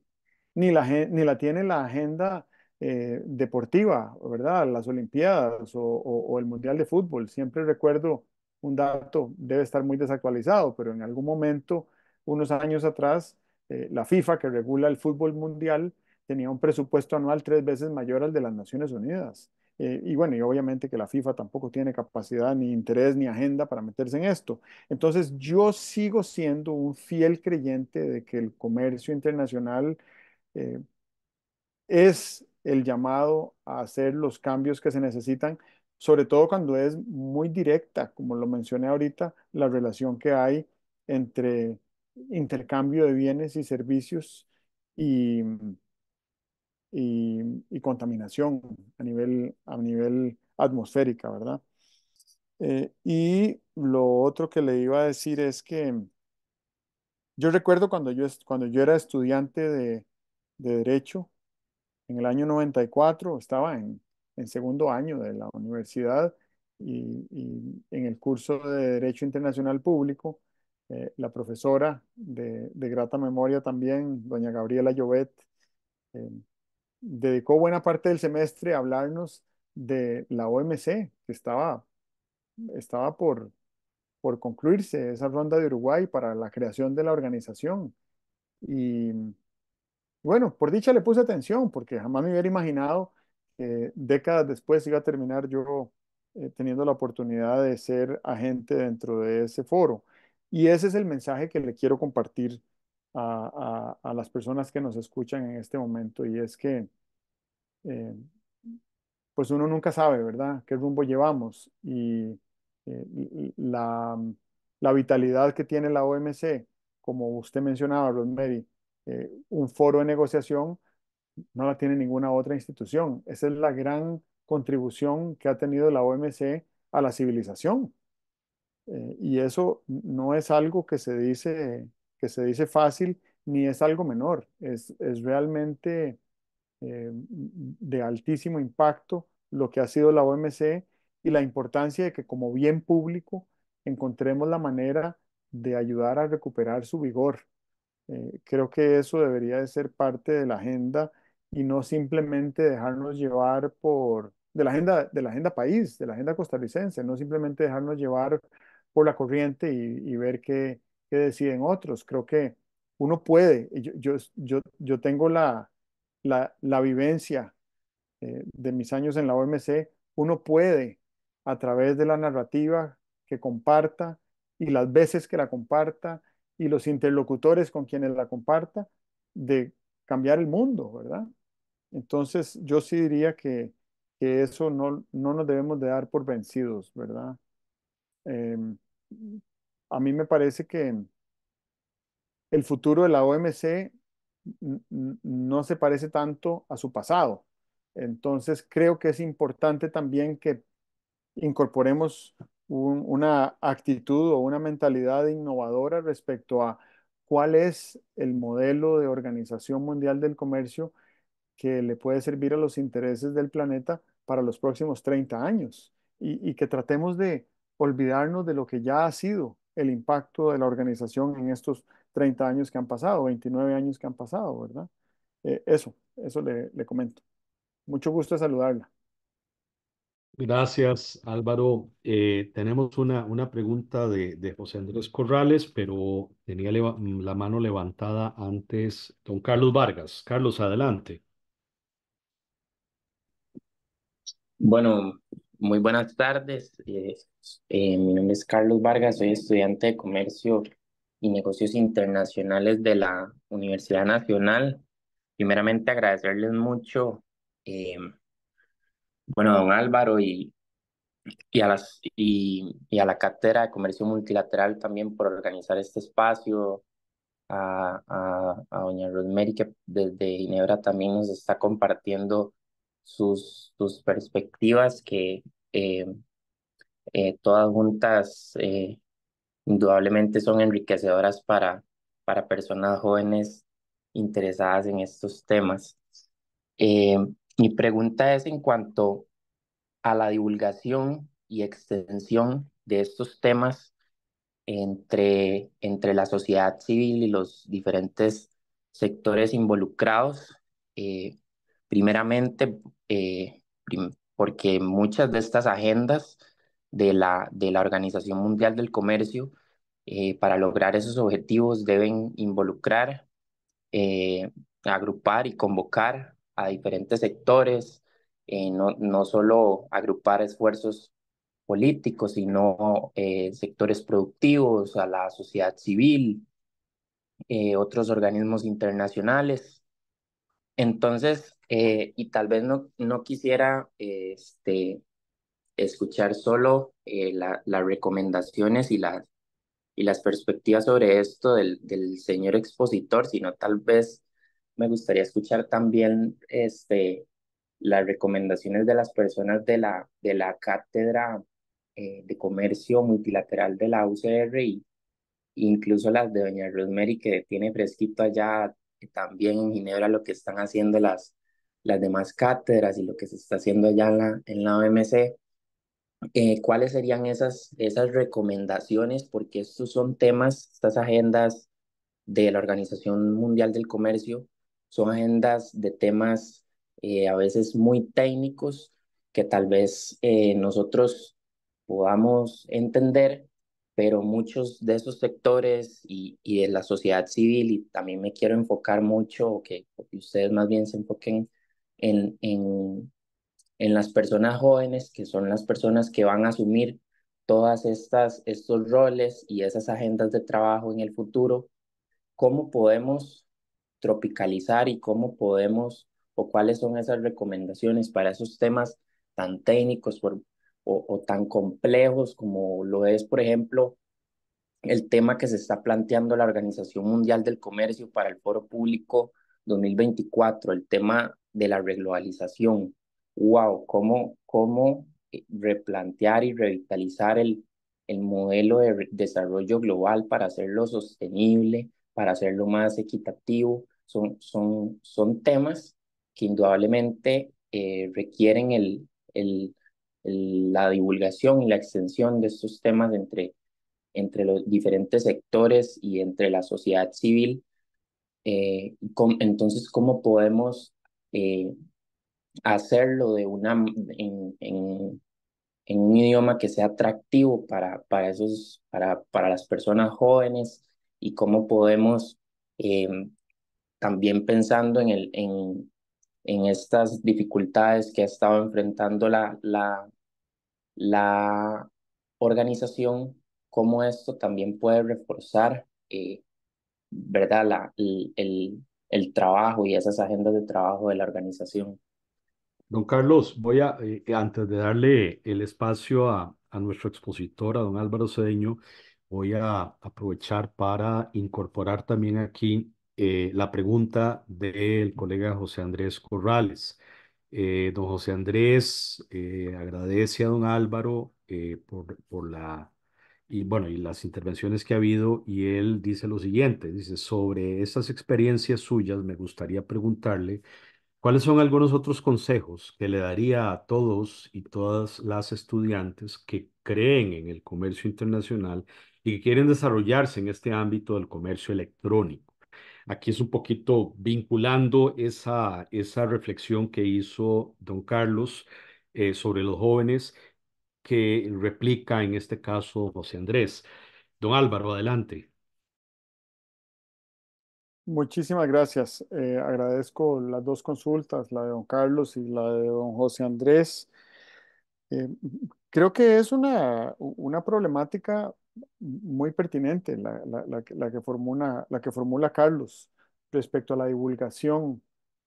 ni la, ni la tiene la agenda eh, deportiva, ¿verdad? Las Olimpiadas o, el Mundial de Fútbol. Siempre recuerdo un dato debe estar muy desactualizado, pero en algún momento, unos años atrás, eh, la FIFA, que regula el fútbol mundial, tenía un presupuesto anual tres veces mayor al de las Naciones Unidas. Eh, y bueno, y obviamente que la FIFA tampoco tiene capacidad, ni interés, ni agenda para meterse en esto. Entonces, yo sigo siendo un fiel creyente de que el comercio internacional eh, es el llamado a hacer los cambios que se necesitan, sobre todo cuando es muy directa, como lo mencioné ahorita, la relación que hay entre intercambio de bienes y servicios y, contaminación a nivel, a nivel atmosférica, ¿verdad? Eh, y lo otro que le iba a decir es que mm, yo recuerdo cuando yo, cuando yo era estudiante de, de Derecho, en el año 94, estaba en, en segundo año de la universidad y, en el curso de Derecho Internacional Público, eh, la profesora de, grata memoria también, doña Gabriela Llobet, eh, dedicó buena parte del semestre a hablarnos de la OMC, que estaba, estaba por, por concluirse esa ronda de Uruguay para la creación de la organización. Y bueno, por dicha le puse atención, porque jamás me hubiera imaginado eh, décadas después iba a terminar yo eh, teniendo la oportunidad de ser agente dentro de ese foro. Y ese es el mensaje que le quiero compartir a, las personas que nos escuchan en este momento, y es que eh, pues uno nunca sabe, ¿verdad?, qué rumbo llevamos y, la, la, vitalidad que tiene la OMC, como usted mencionaba, Rosemary, un foro de negociación no la tiene ninguna otra institución. Esa es la gran contribución que ha tenido la OMC a la civilización. Eh, y eso no es algo que se dice, que se dice fácil ni es algo menor, es, realmente eh, de altísimo impacto lo que ha sido la OMC y la importancia de que como bien público encontremos la manera de ayudar a recuperar su vigor. Eh, creo que eso debería de ser parte de la agenda y no simplemente dejarnos llevar por de la agenda de la agenda país, de la agenda costarricense, no simplemente dejarnos llevar por la corriente y, ver qué, qué, deciden otros. Creo que uno puede, yo, yo, yo tengo la, vivencia eh, de mis años en la OMC, uno puede a través de la narrativa que comparta y las veces que la comparta y los interlocutores con quienes la comparta, de cambiar el mundo, ¿verdad? Entonces, yo sí diría que, eso no, nos debemos de dar por vencidos, ¿verdad? Em, a mí me parece que el futuro de la OMC no se parece tanto a su pasado. Entonces, creo que es importante también que incorporemos una actitud o una mentalidad innovadora respecto a cuál es el modelo de Organización Mundial del Comercio que le puede servir a los intereses del planeta para los próximos 30 años y, que tratemos de olvidarnos de lo que ya ha sido el impacto de la organización en estos 30 años que han pasado, 29 años que han pasado, ¿verdad? Eh, eso, eso le, le comento. Mucho gusto saludarla. Gracias, Álvaro. Eh, tenemos una, una pregunta de, de, José Andrés Corrales, pero tenía la mano levantada antes don Carlos Vargas. Carlos, adelante. Bueno, muy buenas tardes. Eh, eh, mi nombre es Carlos Vargas, soy estudiante de Comercio y Negocios Internacionales de la Universidad Nacional. Primeramente agradecerles mucho, eh, bueno, a don Álvaro y, y, a las, y, a la Cátedra de Comercio Multilateral también por organizar este espacio, a, a doña Rosemary que desde Ginebra también nos está compartiendo sus, sus perspectivas que eh, eh, todas juntas eh, indudablemente son enriquecedoras para, para personas jóvenes interesadas en estos temas. mi pregunta es en cuanto a la divulgación y extensión de estos temas entre, entre la sociedad civil y los diferentes sectores involucrados. Primeramente, eh, porque muchas de estas agendas de la, de la Organización Mundial del Comercio, eh, para lograr esos objetivos, deben involucrar, eh, agrupar y convocar a diferentes sectores, no solo agrupar esfuerzos políticos, sino sectores productivos, a la sociedad civil, otros organismos internacionales entonces, eh, y tal vez no, quisiera este, escuchar solo eh, la, las recomendaciones y las, y las perspectivas sobre esto del, del señor expositor, sino tal vez me gustaría escuchar también este, las recomendaciones de las personas de la, de la cátedra eh, de comercio multilateral de la UCR incluso las de doña Rosemary que tiene prescrito allá que también en Ginebra lo que están haciendo las, las demás cátedras y lo que se está haciendo allá en la, en la OMC, eh, ¿cuáles serían esas, esas recomendaciones? Porque estos son temas, estas agendas de la Organización Mundial del Comercio, son agendas de temas eh, a veces muy técnicos que tal vez eh, nosotros podamos entender, pero muchos de esos sectores y, y de la sociedad civil, y también me quiero enfocar mucho, o que ustedes más bien se enfoquen en, en, en las personas jóvenes, que son las personas que van a asumir todas estas estos roles y esas agendas de trabajo en el futuro, cómo podemos tropicalizar y cómo podemos o cuáles son esas recomendaciones para esos temas tan técnicos, por, o, tan complejos como lo es, por ejemplo, el tema que se está planteando la Organización Mundial del Comercio para el Foro Público 2024, el tema de la reglobalización. ¡Wow! ¿Cómo, cómo eh, replantear y revitalizar el, el modelo de desarrollo global para hacerlo sostenible, para hacerlo más equitativo? Son, son, son temas que indudablemente eh, requieren el, el, la divulgación y la extensión de estos temas entre, entre los diferentes sectores y entre la sociedad civil. Eh, entonces, ¿cómo podemos eh, hacerlo de una, en, en, un idioma que sea atractivo para, para, esos, para, para las personas jóvenes y cómo podemos, eh, también pensando en, el, en, en estas dificultades que ha estado enfrentando la, la, la organización, cómo esto también puede reforzar eh, ¿verdad? el, trabajo y esas agendas de trabajo de la organización. Don Carlos, voy a, eh, antes de darle el espacio a, nuestro expositor, a don Álvaro Cedeño, voy a aprovechar para incorporar también aquí eh, la pregunta del colega José Andrés Corrales. Eh, don José Andrés eh, agradece a don Álvaro eh, por, por, la, y bueno, y las intervenciones que ha habido y él dice lo siguiente, dice, sobre esas experiencias suyas me gustaría preguntarle cuáles son algunos otros consejos que le daría a todos y todas las estudiantes que creen en el comercio internacional y que quieren desarrollarse en este ámbito del comercio electrónico. Aquí es un poquito vinculando esa, esa reflexión que hizo don Carlos eh, sobre los jóvenes que replica en este caso José Andrés. Don Álvaro, adelante. Muchísimas gracias. Eh, agradezco las dos consultas, la de don Carlos y la de don José Andrés. Eh, creo que es una, una problemática muy pertinente la, que formula, la que formula Carlos respecto a la divulgación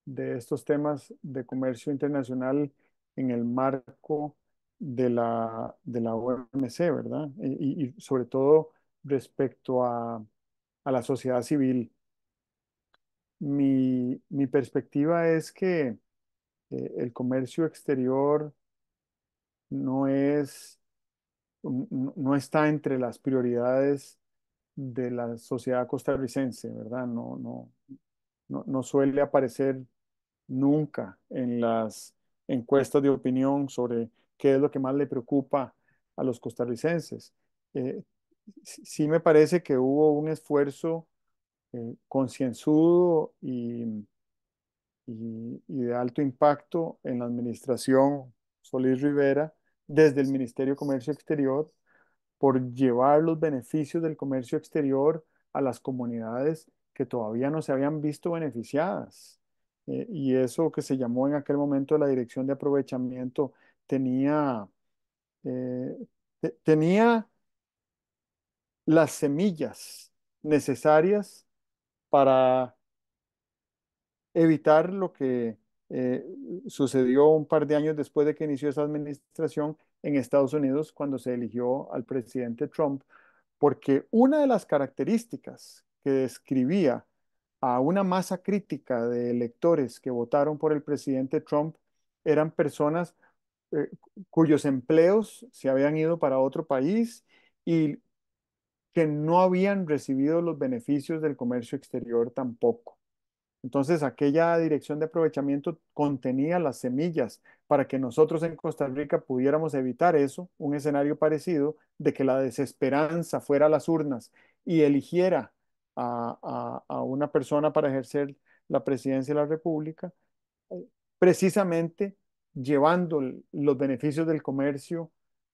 de estos temas de comercio internacional en el marco de la, de la OMC, ¿verdad? Y, sobre todo respecto a, la sociedad civil. Mi, perspectiva es que eh, el comercio exterior no es no está entre las prioridades de la sociedad costarricense, ¿verdad? No, no, suele aparecer nunca en las encuestas de opinión sobre qué es lo que más le preocupa a los costarricenses. Eh, sí me parece que hubo un esfuerzo eh, concienzudo y, de alto impacto en la administración Solís Rivera desde el Ministerio de Comercio Exterior por llevar los beneficios del comercio exterior a las comunidades que todavía no se habían visto beneficiadas. Eh, y eso que se llamó en aquel momento la Dirección de Aprovechamiento tenía, eh, tenía las semillas necesarias para evitar lo que eh, sucedió un par de años después de que inició esa administración en Estados Unidos cuando se eligió al presidente Trump, porque una de las características que describía a una masa crítica de electores que votaron por el presidente Trump eran personas eh, cuyos empleos se habían ido para otro país y que no habían recibido los beneficios del comercio exterior tampoco. Entonces, aquella dirección de aprovechamiento contenía las semillas para que nosotros en Costa Rica pudiéramos evitar eso, un escenario parecido de que la desesperanza fuera a las urnas y eligiera a, una persona para ejercer la presidencia de la República, precisamente llevando los beneficios del comercio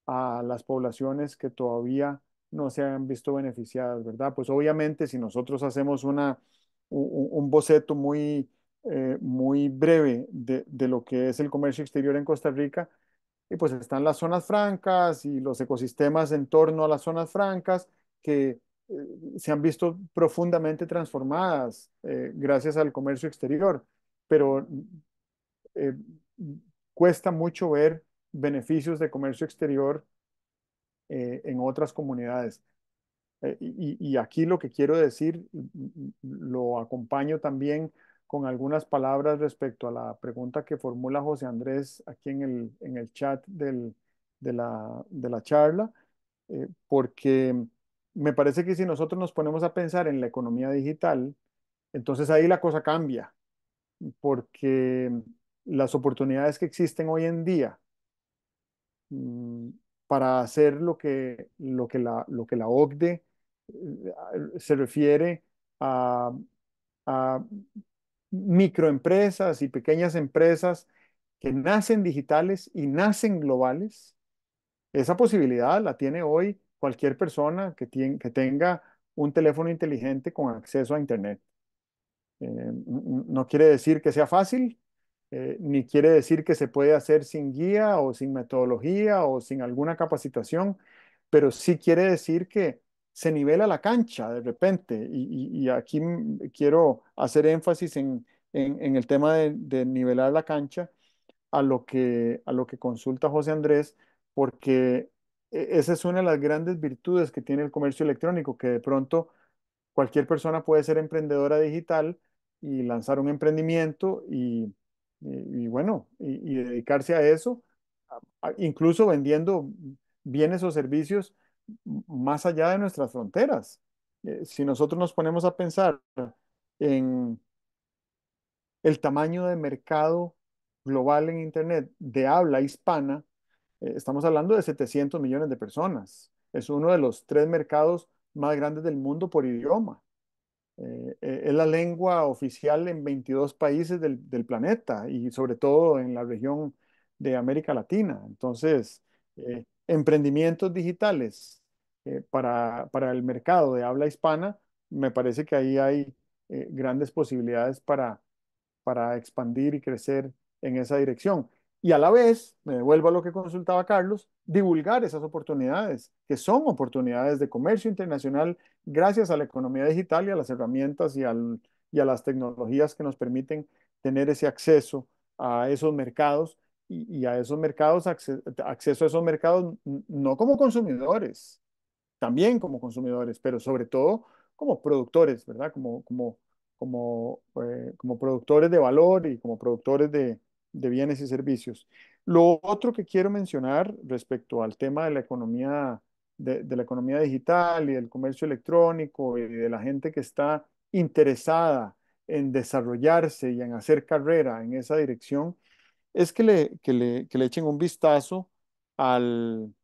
a las poblaciones que todavía no se han visto beneficiadas, ¿verdad? Pues obviamente si nosotros hacemos una un, boceto muy, eh, muy breve de, lo que es el comercio exterior en Costa Rica. Y pues están las zonas francas y los ecosistemas en torno a las zonas francas que eh, se han visto profundamente transformadas eh, gracias al comercio exterior, pero cuesta mucho ver beneficios de comercio exterior en otras comunidades. Eh, y, aquí lo que quiero decir lo acompaño también con algunas palabras respecto a la pregunta que formula José Andrés aquí en el, en el chat de, la, de, la, charla, eh, porque me parece que si nosotros nos ponemos a pensar en la economía digital, entonces ahí la cosa cambia, porque las oportunidades que existen hoy en día mm, para hacer lo que, lo que, la, lo que la OCDE se refiere a, microempresas y pequeñas empresas que nacen digitales y nacen globales. Esa posibilidad la tiene hoy cualquier persona que, que tenga un teléfono inteligente con acceso a Internet. Eh, no quiere decir que sea fácil, eh, ni quiere decir que se puede hacer sin guía o sin metodología o sin alguna capacitación, pero sí quiere decir que se nivela la cancha de repente. Y, aquí quiero hacer énfasis en, el tema de, nivelar la cancha a lo, que, a lo que consulta José Andrés, porque e, esa es una de las grandes virtudes que tiene el comercio electrónico, que de pronto cualquier persona puede ser emprendedora digital y lanzar un emprendimiento y, bueno, y dedicarse a eso, incluso vendiendo bienes o servicios más allá de nuestras fronteras. Eh, si nosotros nos ponemos a pensar en el tamaño de mercado global en Internet de habla hispana, eh, estamos hablando de 700 millones de personas. Es uno de los tres mercados más grandes del mundo por idioma. Eh, es la lengua oficial en 22 países del, planeta y sobre todo en la región de América Latina. Entonces, Emprendimientos digitales eh, para, el mercado de habla hispana, me parece que ahí hay eh, grandes posibilidades para, expandir y crecer en esa dirección. Y a la vez, me devuelvo a lo que consultaba Carlos, divulgar esas oportunidades, que son oportunidades de comercio internacional gracias a la economía digital y a las herramientas y a las tecnologías que nos permiten tener ese acceso a esos mercados y, a esos mercados, acceso a esos mercados, no como consumidores, también como consumidores, pero sobre todo como productores, ¿verdad? Como, como, eh, productores de valor y como productores de, bienes y servicios. Lo otro que quiero mencionar respecto al tema de la economía, de, de, la economía digital y del comercio electrónico y de la gente que está interesada en desarrollarse y en hacer carrera en esa dirección es que le, que le, echen un vistazo al,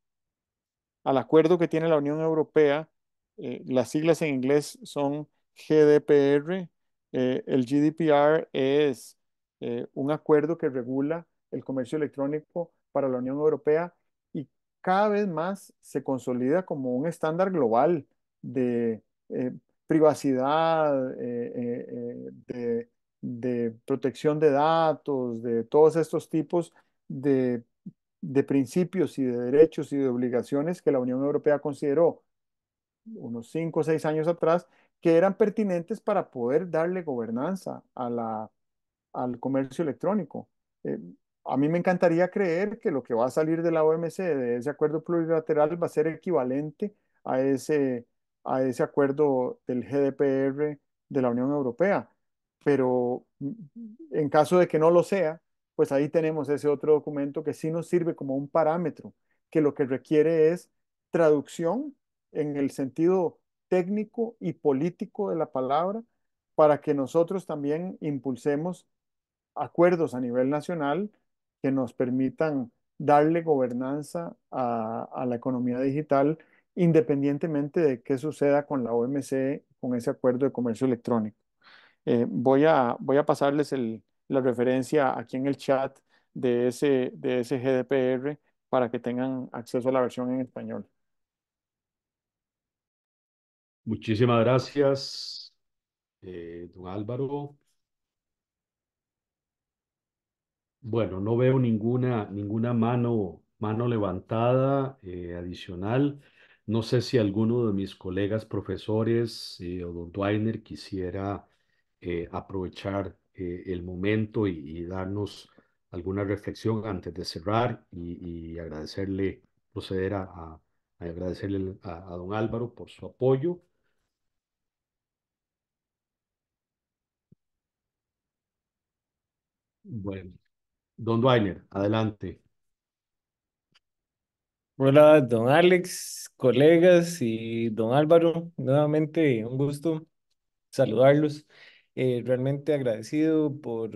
al, acuerdo que tiene la Unión Europea. Eh, las siglas en inglés son GDPR. Eh, el GDPR es eh, un acuerdo que regula el comercio electrónico para la Unión Europea y cada vez más se consolida como un estándar global de privacidad, de de protección de datos, de todos estos tipos de, principios y de derechos y de obligaciones que la Unión Europea consideró unos cinco o seis años atrás que eran pertinentes para poder darle gobernanza a la, al comercio electrónico. Eh, a mí me encantaría creer que lo que va a salir de la OMC, de ese acuerdo plurilateral, va a ser equivalente a ese, a ese acuerdo del GDPR de la Unión Europea pero en caso de que no lo sea, pues ahí tenemos ese otro documento que sí nos sirve como un parámetro, que lo que requiere es traducción en el sentido técnico y político de la palabra para que nosotros también impulsemos acuerdos a nivel nacional que nos permitan darle gobernanza a, a la economía digital independientemente de qué suceda con la OMC, con ese acuerdo de comercio electrónico. Eh, voy, a, voy a pasarles la referencia aquí en el chat de ese, de ese GDPR para que tengan acceso a la versión en español. Muchísimas gracias, eh, don Álvaro. Bueno, no veo ninguna, ninguna mano, mano levantada eh, adicional. No sé si alguno de mis colegas profesores o don Dweiner quisiera eh, aprovechar eh, el momento y, darnos alguna reflexión antes de cerrar y, agradecerle, proceder a, agradecerle a, don Álvaro por su apoyo. Bueno, don Dwyer, adelante. Hola, don Alex, colegas y don Álvaro, nuevamente un gusto saludarlos. Eh, realmente agradecido por,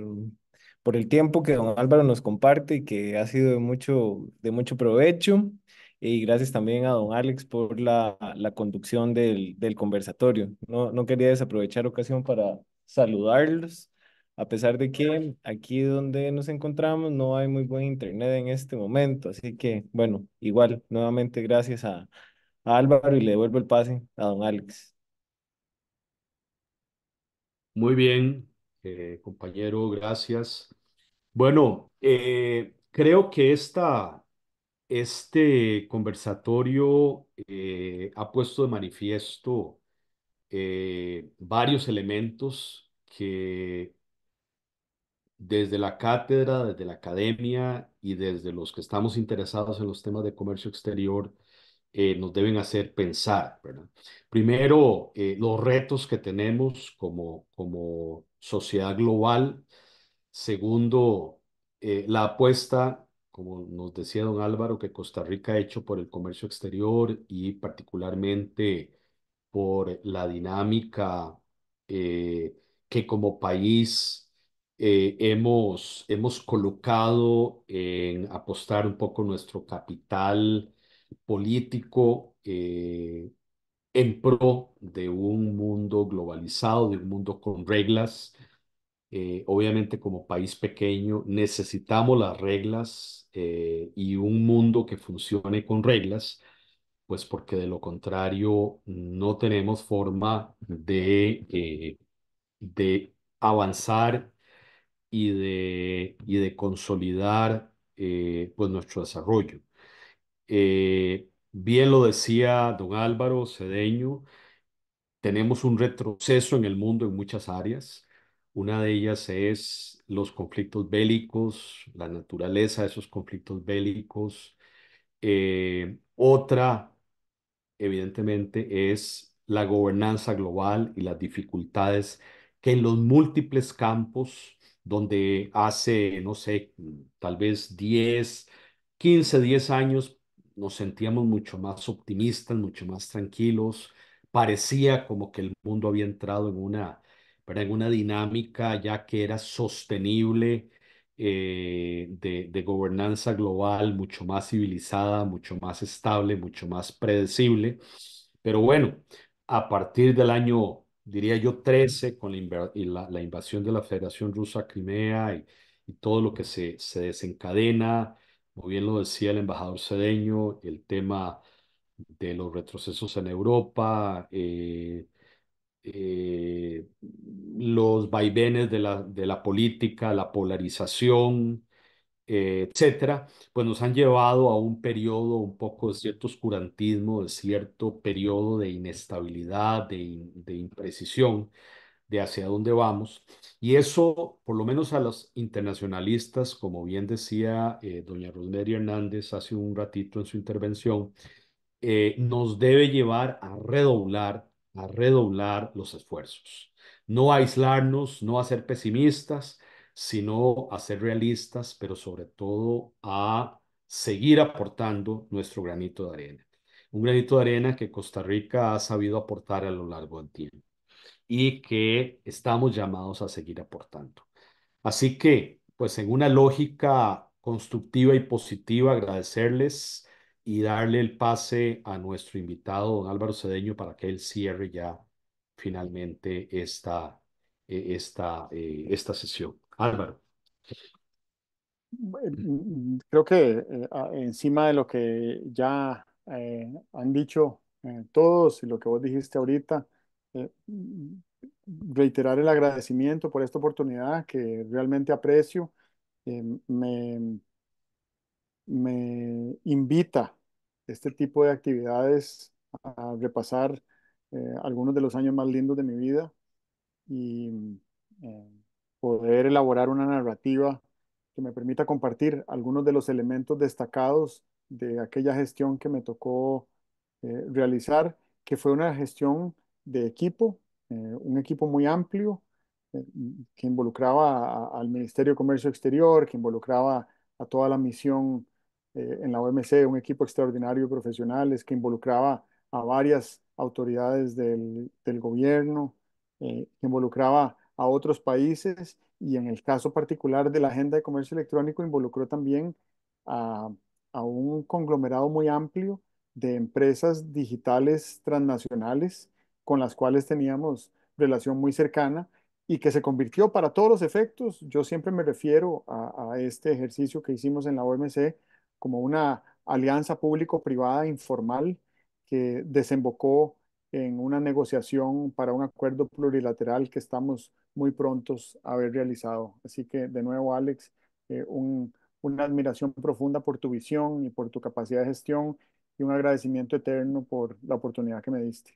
por el tiempo que don Álvaro nos comparte y que ha sido de mucho, de mucho provecho. Y gracias también a don Alex por la, la conducción del, del conversatorio. No, no quería desaprovechar ocasión para saludarlos, a pesar de que aquí donde nos encontramos no hay muy buen internet en este momento. Así que, bueno, igual, nuevamente gracias a, Álvaro y le devuelvo el pase a don Alex. Muy bien, eh, compañero, gracias. Bueno, eh, creo que esta, este conversatorio eh, ha puesto de manifiesto varios elementos que desde la cátedra, desde la academia y desde los que estamos interesados en los temas de comercio exterior, eh, nos deben hacer pensar, ¿verdad? Primero, eh, los retos que tenemos como, como sociedad global. Segundo, eh, la apuesta, como nos decía don Álvaro, que Costa Rica ha hecho por el comercio exterior y particularmente por la dinámica que como país hemos, hemos colocado en apostar un poco nuestro capital político eh, en pro de un mundo globalizado, de un mundo con reglas. Eh, obviamente como país pequeño necesitamos las reglas eh, y un mundo que funcione con reglas, pues porque de lo contrario no tenemos forma de, de avanzar y de, y de consolidar pues nuestro desarrollo. Eh, bien lo decía don Álvaro Cedeño, tenemos un retroceso en el mundo en muchas áreas. Una de ellas es los conflictos bélicos, la naturaleza de esos conflictos bélicos. Eh, otra, evidentemente, es la gobernanza global y las dificultades que en los múltiples campos donde hace, no sé, tal vez 10, 15, 10 años nos sentíamos mucho más optimistas, mucho más tranquilos, parecía como que el mundo había entrado en una, en una dinámica ya que era sostenible eh, de, gobernanza global, mucho más civilizada, mucho más estable, mucho más predecible. Pero bueno, a partir del año, diría yo, 13, con la, invasión de la Federación Rusa Crimea y, todo lo que se desencadena, como bien lo decía el embajador Cedeño, el tema de los retrocesos en Europa, eh, eh, los vaivenes de la, política, la polarización, eh, etcétera, pues nos han llevado a un periodo un poco de cierto oscurantismo, de cierto periodo de inestabilidad, de, de imprecisión de hacia dónde vamos. Y eso, por lo menos a los internacionalistas, como bien decía eh, doña Rosemary Hernández hace un ratito en su intervención, eh, nos debe llevar a redoblar, a redoblar los esfuerzos. No aislarnos, no a ser pesimistas, sino a ser realistas, pero sobre todo a seguir aportando nuestro granito de arena. Un granito de arena que Costa Rica ha sabido aportar a lo largo del tiempo y que estamos llamados a seguir aportando. Así que, pues en una lógica constructiva y positiva, agradecerles y darle el pase a nuestro invitado, don Álvaro Cedeño, para que él cierre ya finalmente esta, eh, esta, eh, esta sesión. Álvaro. Mm, creo que eh, encima de lo que ya han dicho todos y lo que vos dijiste ahorita, eh, reiterar el agradecimiento por esta oportunidad que realmente aprecio. Eh, me, me invita este tipo de actividades a repasar eh, algunos de los años más lindos de mi vida y poder elaborar una narrativa que me permita compartir algunos de los elementos destacados de aquella gestión que me tocó realizar, que fue una gestión de equipo, eh, un equipo muy amplio eh, que involucraba al Ministerio de Comercio Exterior, que involucraba a toda la misión eh, en la OMC, un equipo extraordinario de profesionales que involucraba a varias autoridades del, del gobierno, que involucraba a otros países y en el caso particular de la Agenda de Comercio Electrónico involucró también a, a un conglomerado muy amplio de empresas digitales transnacionales con las cuales teníamos relación muy cercana y que se convirtió para todos los efectos, yo siempre me refiero a, este ejercicio que hicimos en la OMC como una alianza público-privada informal que desembocó en una negociación para un acuerdo plurilateral que estamos muy prontos a haber realizado. Así que de nuevo, Alex, eh, una admiración profunda por tu visión y por tu capacidad de gestión y un agradecimiento eterno por la oportunidad que me diste.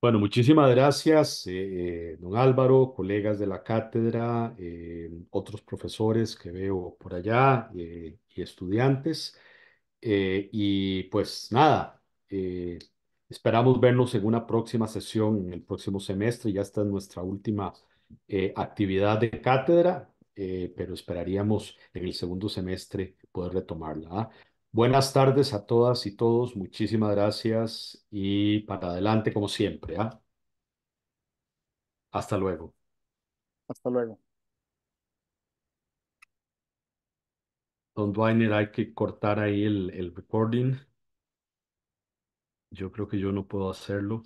Bueno, muchísimas gracias, eh, eh, don Álvaro, colegas de la cátedra, eh, otros profesores que veo por allá y estudiantes. y pues nada, esperamos vernos en una próxima sesión, en el próximo semestre. Ya está nuestra última actividad de cátedra, pero esperaríamos en el segundo semestre poder retomarla. ¿ah? Buenas tardes a todas y todos. Muchísimas gracias y para adelante como siempre. ¿ah? Hasta luego. Hasta luego. Don Dwyer, hay que cortar ahí el, el recording. Yo creo que yo no puedo hacerlo.